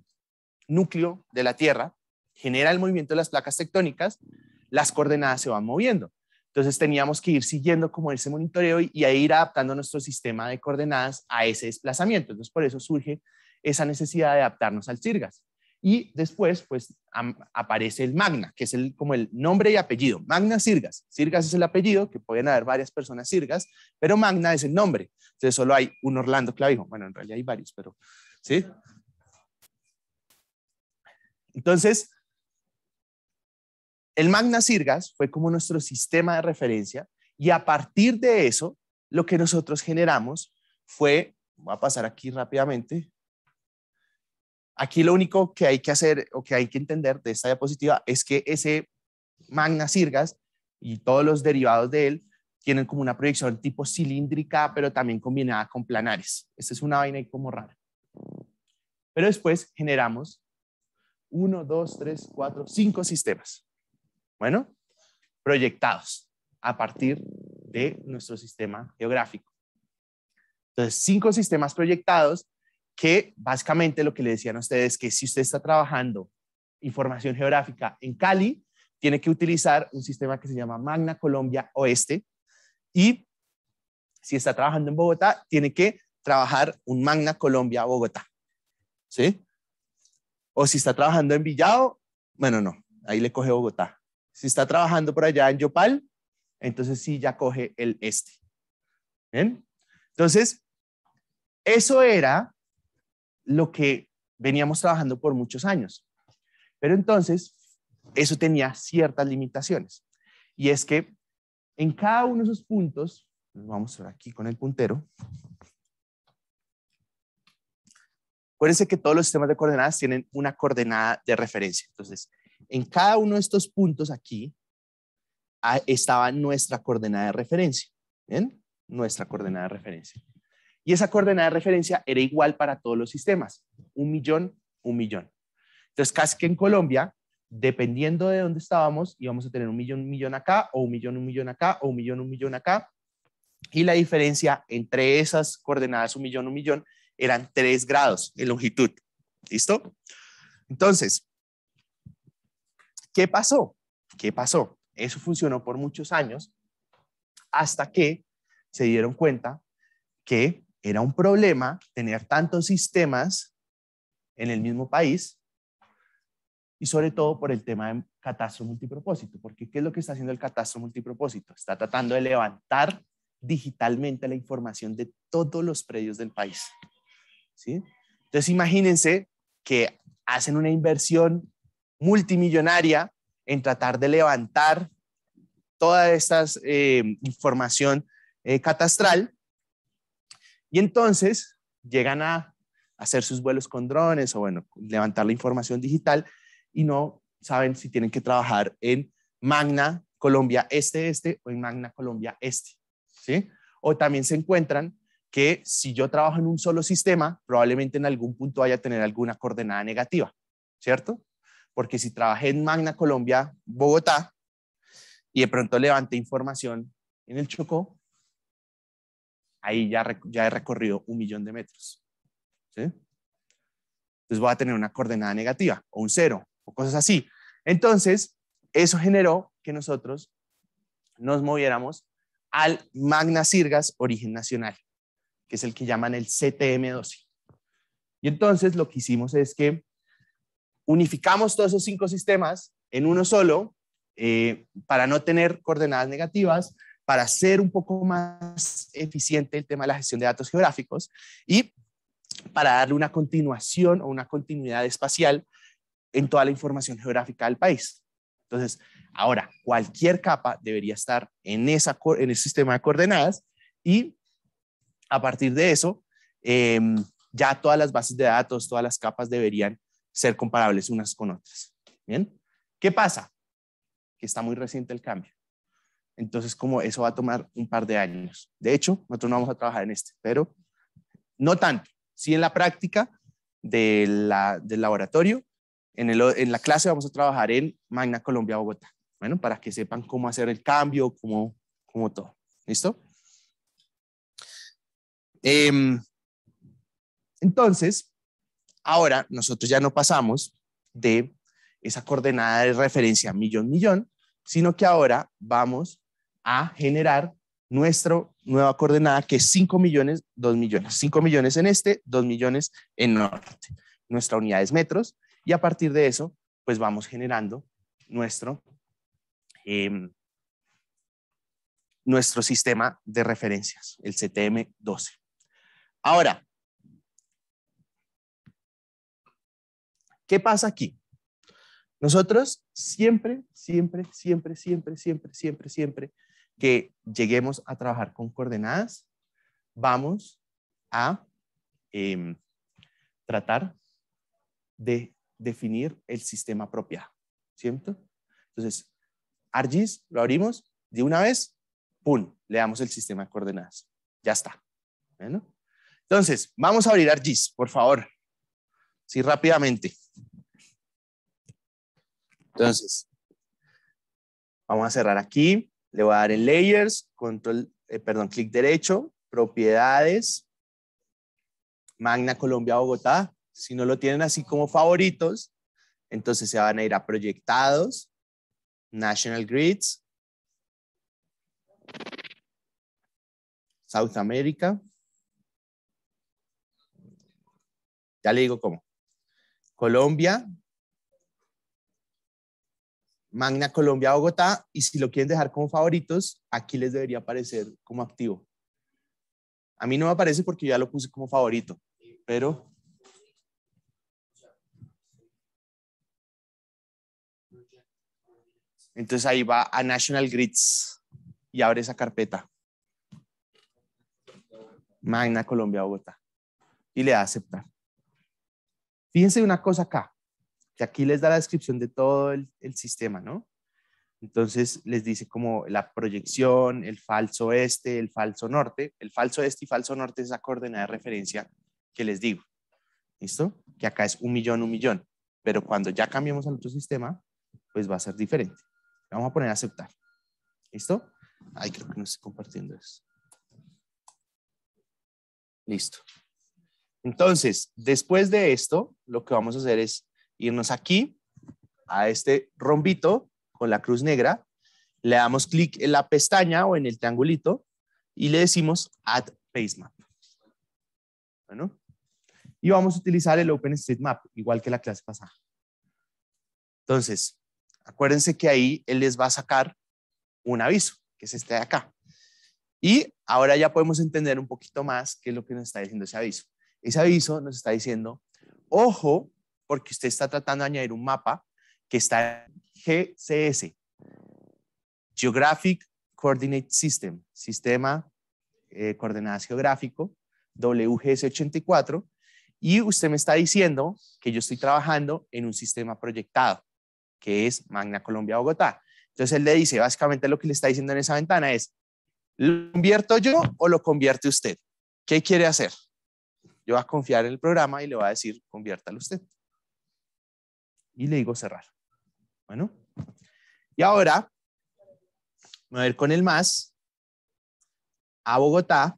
núcleo de la Tierra, genera el movimiento de las placas tectónicas, las coordenadas se van moviendo. Entonces teníamos que ir siguiendo como ese monitoreo y, ir adaptando nuestro sistema de coordenadas a ese desplazamiento. Entonces por eso surge esa necesidad de adaptarnos al CIRGAS. Y después pues aparece el Magna, que es el, como el nombre y apellido. Magna cirgas Sirgas es el apellido, que pueden haber varias personas Sirgas, pero Magna es el nombre. Entonces solo hay un Orlando Clavijo. Bueno, en realidad hay varios, pero ¿sí? Entonces, el Magna Sirgas fue como nuestro sistema de referencia y a partir de eso, lo que nosotros generamos fue, voy a pasar aquí rápidamente, aquí lo único que hay que hacer o que hay que entender de esta diapositiva es que ese Magna Sirgas y todos los derivados de él tienen como una proyección tipo cilíndrica, pero también combinada con planares. Esta es una vaina como rara. Pero después generamos uno, dos, tres, cuatro, cinco sistemas. Bueno, proyectados a partir de nuestro sistema geográfico. Entonces, cinco sistemas proyectados que básicamente lo que le decían a ustedes es que si usted está trabajando información geográfica en Cali, tiene que utilizar un sistema que se llama Magna Colombia Oeste y si está trabajando en Bogotá, tiene que trabajar un Magna Colombia Bogotá. ¿Sí? O si está trabajando en Villado, bueno, no, ahí le coge Bogotá. Si está trabajando por allá en Yopal, entonces sí ya coge el este. Entonces, eso era lo que veníamos trabajando por muchos años. Pero entonces, eso tenía ciertas limitaciones. Y es que en cada uno de esos puntos, vamos a ver aquí con el puntero. Acuérdense que todos los sistemas de coordenadas tienen una coordenada de referencia. Entonces, en cada uno de estos puntos aquí ah, estaba nuestra coordenada de referencia. ¿Bien? Nuestra coordenada de referencia. Y esa coordenada de referencia era igual para todos los sistemas. Un millón, un millón. Entonces, casi que en Colombia, dependiendo de dónde estábamos, íbamos a tener un millón, un millón acá, o un millón, un millón acá, o un millón, un millón acá. Y la diferencia entre esas coordenadas, un millón, un millón, eran tres grados de longitud. ¿Listo? Entonces, ¿Qué pasó? ¿Qué pasó? Eso funcionó por muchos años hasta que se dieron cuenta que era un problema tener tantos sistemas en el mismo país y sobre todo por el tema de catastro multipropósito, porque ¿qué es lo que está haciendo el catastro multipropósito? Está tratando de levantar digitalmente la información de todos los predios del país. ¿sí? Entonces imagínense que hacen una inversión multimillonaria en tratar de levantar toda esta eh, información eh, catastral. Y entonces llegan a hacer sus vuelos con drones o, bueno, levantar la información digital y no saben si tienen que trabajar en Magna Colombia Este-Este o en Magna Colombia Este. ¿sí? O también se encuentran que si yo trabajo en un solo sistema, probablemente en algún punto vaya a tener alguna coordenada negativa, ¿cierto? porque si trabajé en Magna Colombia, Bogotá, y de pronto levanté información en el Chocó, ahí ya, ya he recorrido un millón de metros. ¿sí? Entonces voy a tener una coordenada negativa o un cero o cosas así. Entonces, eso generó que nosotros nos moviéramos al Magna Sirgas Origen Nacional, que es el que llaman el CTM12. Y entonces lo que hicimos es que unificamos todos esos cinco sistemas en uno solo eh, para no tener coordenadas negativas, para ser un poco más eficiente el tema de la gestión de datos geográficos y para darle una continuación o una continuidad espacial en toda la información geográfica del país. Entonces, ahora, cualquier capa debería estar en, esa, en ese sistema de coordenadas y a partir de eso, em, ya todas las bases de datos, todas las capas deberían ser comparables unas con otras. ¿Bien? ¿Qué pasa? Que está muy reciente el cambio. Entonces, como eso va a tomar un par de años. De hecho, nosotros no vamos a trabajar en este, pero no tanto. Sí en la práctica del laboratorio. En, en la clase vamos a trabajar en Magna Colombia Bogotá. Bueno, para que sepan cómo hacer el cambio, cómo, cómo todo. ¿Listo? Em, entonces, Ahora nosotros ya no pasamos de esa coordenada de referencia millón-millón, sino que ahora vamos a generar nuestra nueva coordenada que es 5 millones, 2 millones. 5 millones en este, 2 millones en norte. Nuestra unidad es metros y a partir de eso, pues vamos generando nuestro, em, nuestro sistema de referencias, el CTM-12. Ahora, ¿Qué pasa aquí? Nosotros siempre, siempre, siempre, siempre, siempre, siempre, siempre que lleguemos a trabajar con coordenadas, vamos a em, tratar de definir el sistema apropiado ¿cierto? Entonces, argis lo abrimos de una vez, ¡pum! Le damos el sistema de coordenadas. Ya está. Entonces, vamos a abrir argis por favor. Sí, rápidamente. Entonces, vamos a cerrar aquí. Le voy a dar en Layers, control, eh, perdón, clic derecho, propiedades, Magna Colombia Bogotá. Si no lo tienen así como favoritos, entonces se van a ir a proyectados, National Grids, South America. Ya le digo cómo. Colombia, Magna Colombia Bogotá y si lo quieren dejar como favoritos, aquí les debería aparecer como activo. A mí no me aparece porque ya lo puse como favorito, pero... Entonces ahí va a National Grids y abre esa carpeta. Magna Colombia Bogotá. Y le da a aceptar. Fíjense una cosa acá que aquí les da la descripción de todo el, sistema, ¿no? Entonces les dice como la proyección, el falso este, el falso norte. El falso este y falso norte es la coordenada de referencia que les digo. ¿Listo? Que acá es un millón, un millón. Pero cuando ya cambiemos al otro sistema, pues va a ser diferente. Vamos a poner aceptar. ¿Listo? Ay, creo que no estoy compartiendo eso. Listo. Entonces, después de esto, lo que vamos a hacer es irnos aquí a este rombito con la cruz negra, le damos clic en la pestaña o en el triangulito y le decimos Add map Bueno, y vamos a utilizar el OpenStreetMap, igual que la clase pasada. Entonces, acuérdense que ahí él les va a sacar un aviso, que es este de acá. Y ahora ya podemos entender un poquito más qué es lo que nos está diciendo ese aviso. Ese aviso nos está diciendo, ojo, porque usted está tratando de añadir un mapa que está en GCS, Geographic Coordinate System, Sistema eh, Coordenadas Geográfico, WGS84, y usted me está diciendo que yo estoy trabajando en un sistema proyectado, que es Magna Colombia Bogotá. Entonces él le dice, básicamente lo que le está diciendo en esa ventana es, ¿lo convierto yo o lo convierte usted? ¿Qué quiere hacer? Yo voy a confiar en el programa y le voy a decir, conviértalo usted y le digo cerrar. Bueno, y ahora me voy a ir con el más a Bogotá.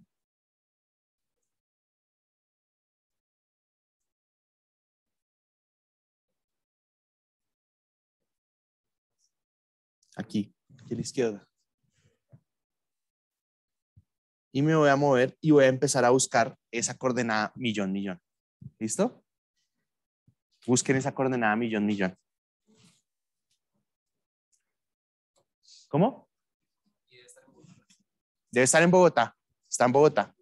Aquí, aquí a la izquierda. Y me voy a mover y voy a empezar a buscar esa coordenada millón, millón. ¿Listo? Busquen esa coordenada millón, millón. ¿Cómo? Debe estar en Bogotá. Está en Bogotá.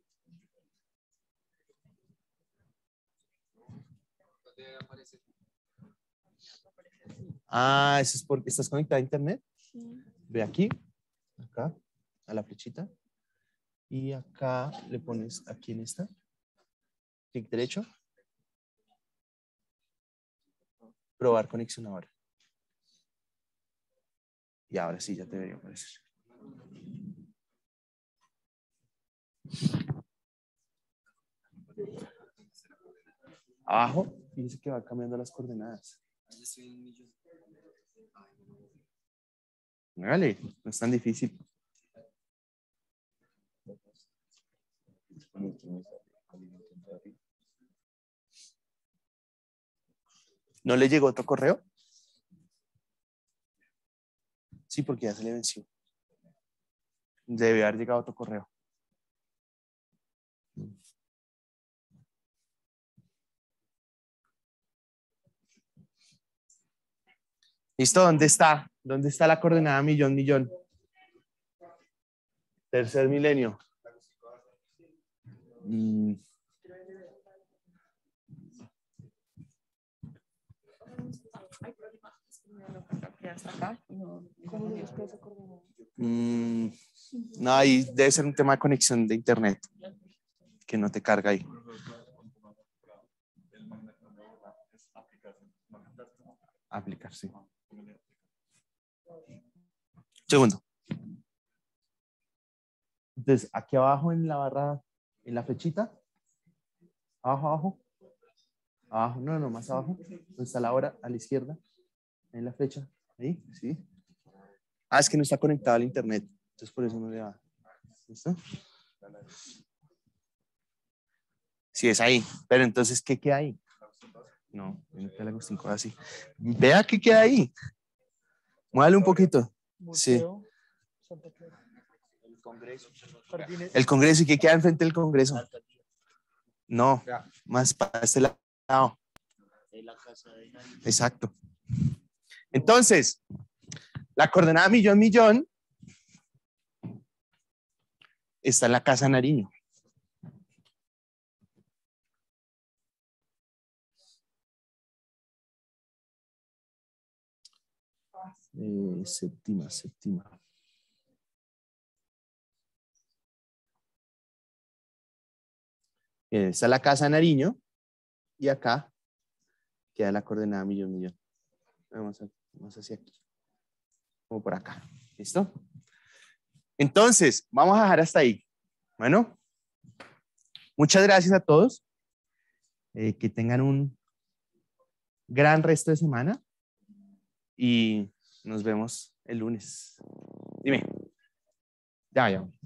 Ah, eso es porque estás conectado a internet. Ve aquí, acá, a la flechita. Y acá le pones aquí en esta. Clic derecho. probar conexión ahora. Y ahora sí, ya te debería aparecer. Abajo, dice que va cambiando las coordenadas. Vale, no es tan difícil. ¿No le llegó otro correo? Sí, porque ya se le venció. Debe haber llegado otro correo. ¿Listo? ¿Dónde está? ¿Dónde está la coordenada millón, millón? Tercer milenio. Mm. Mm, no, ahí debe ser un tema de conexión de internet que no te carga ahí. Aplicar, sí. Segundo. Entonces, aquí abajo en la barra, en la flechita, abajo, abajo, abajo, no, no, más abajo, donde está la hora, a la izquierda, en la flecha, sí. Ah, es que no está conectado al internet, entonces por eso no le va ¿Listo? Sí, es ahí. Pero entonces, ¿qué queda ahí? No, el así. Vea qué queda ahí. Muévale un poquito. Sí. El Congreso. El Congreso. ¿Y qué queda enfrente del Congreso? No, más para este lado. Exacto. Entonces, la coordenada millón millón está en la casa Nariño. Eh, séptima, séptima. Eh, está la casa Nariño y acá queda la coordenada millón millón. Vamos a Vamos hacia aquí. Como por acá. ¿Listo? Entonces, vamos a dejar hasta ahí. Bueno, muchas gracias a todos. Eh, que tengan un gran resto de semana y nos vemos el lunes. Dime. Ya, ya.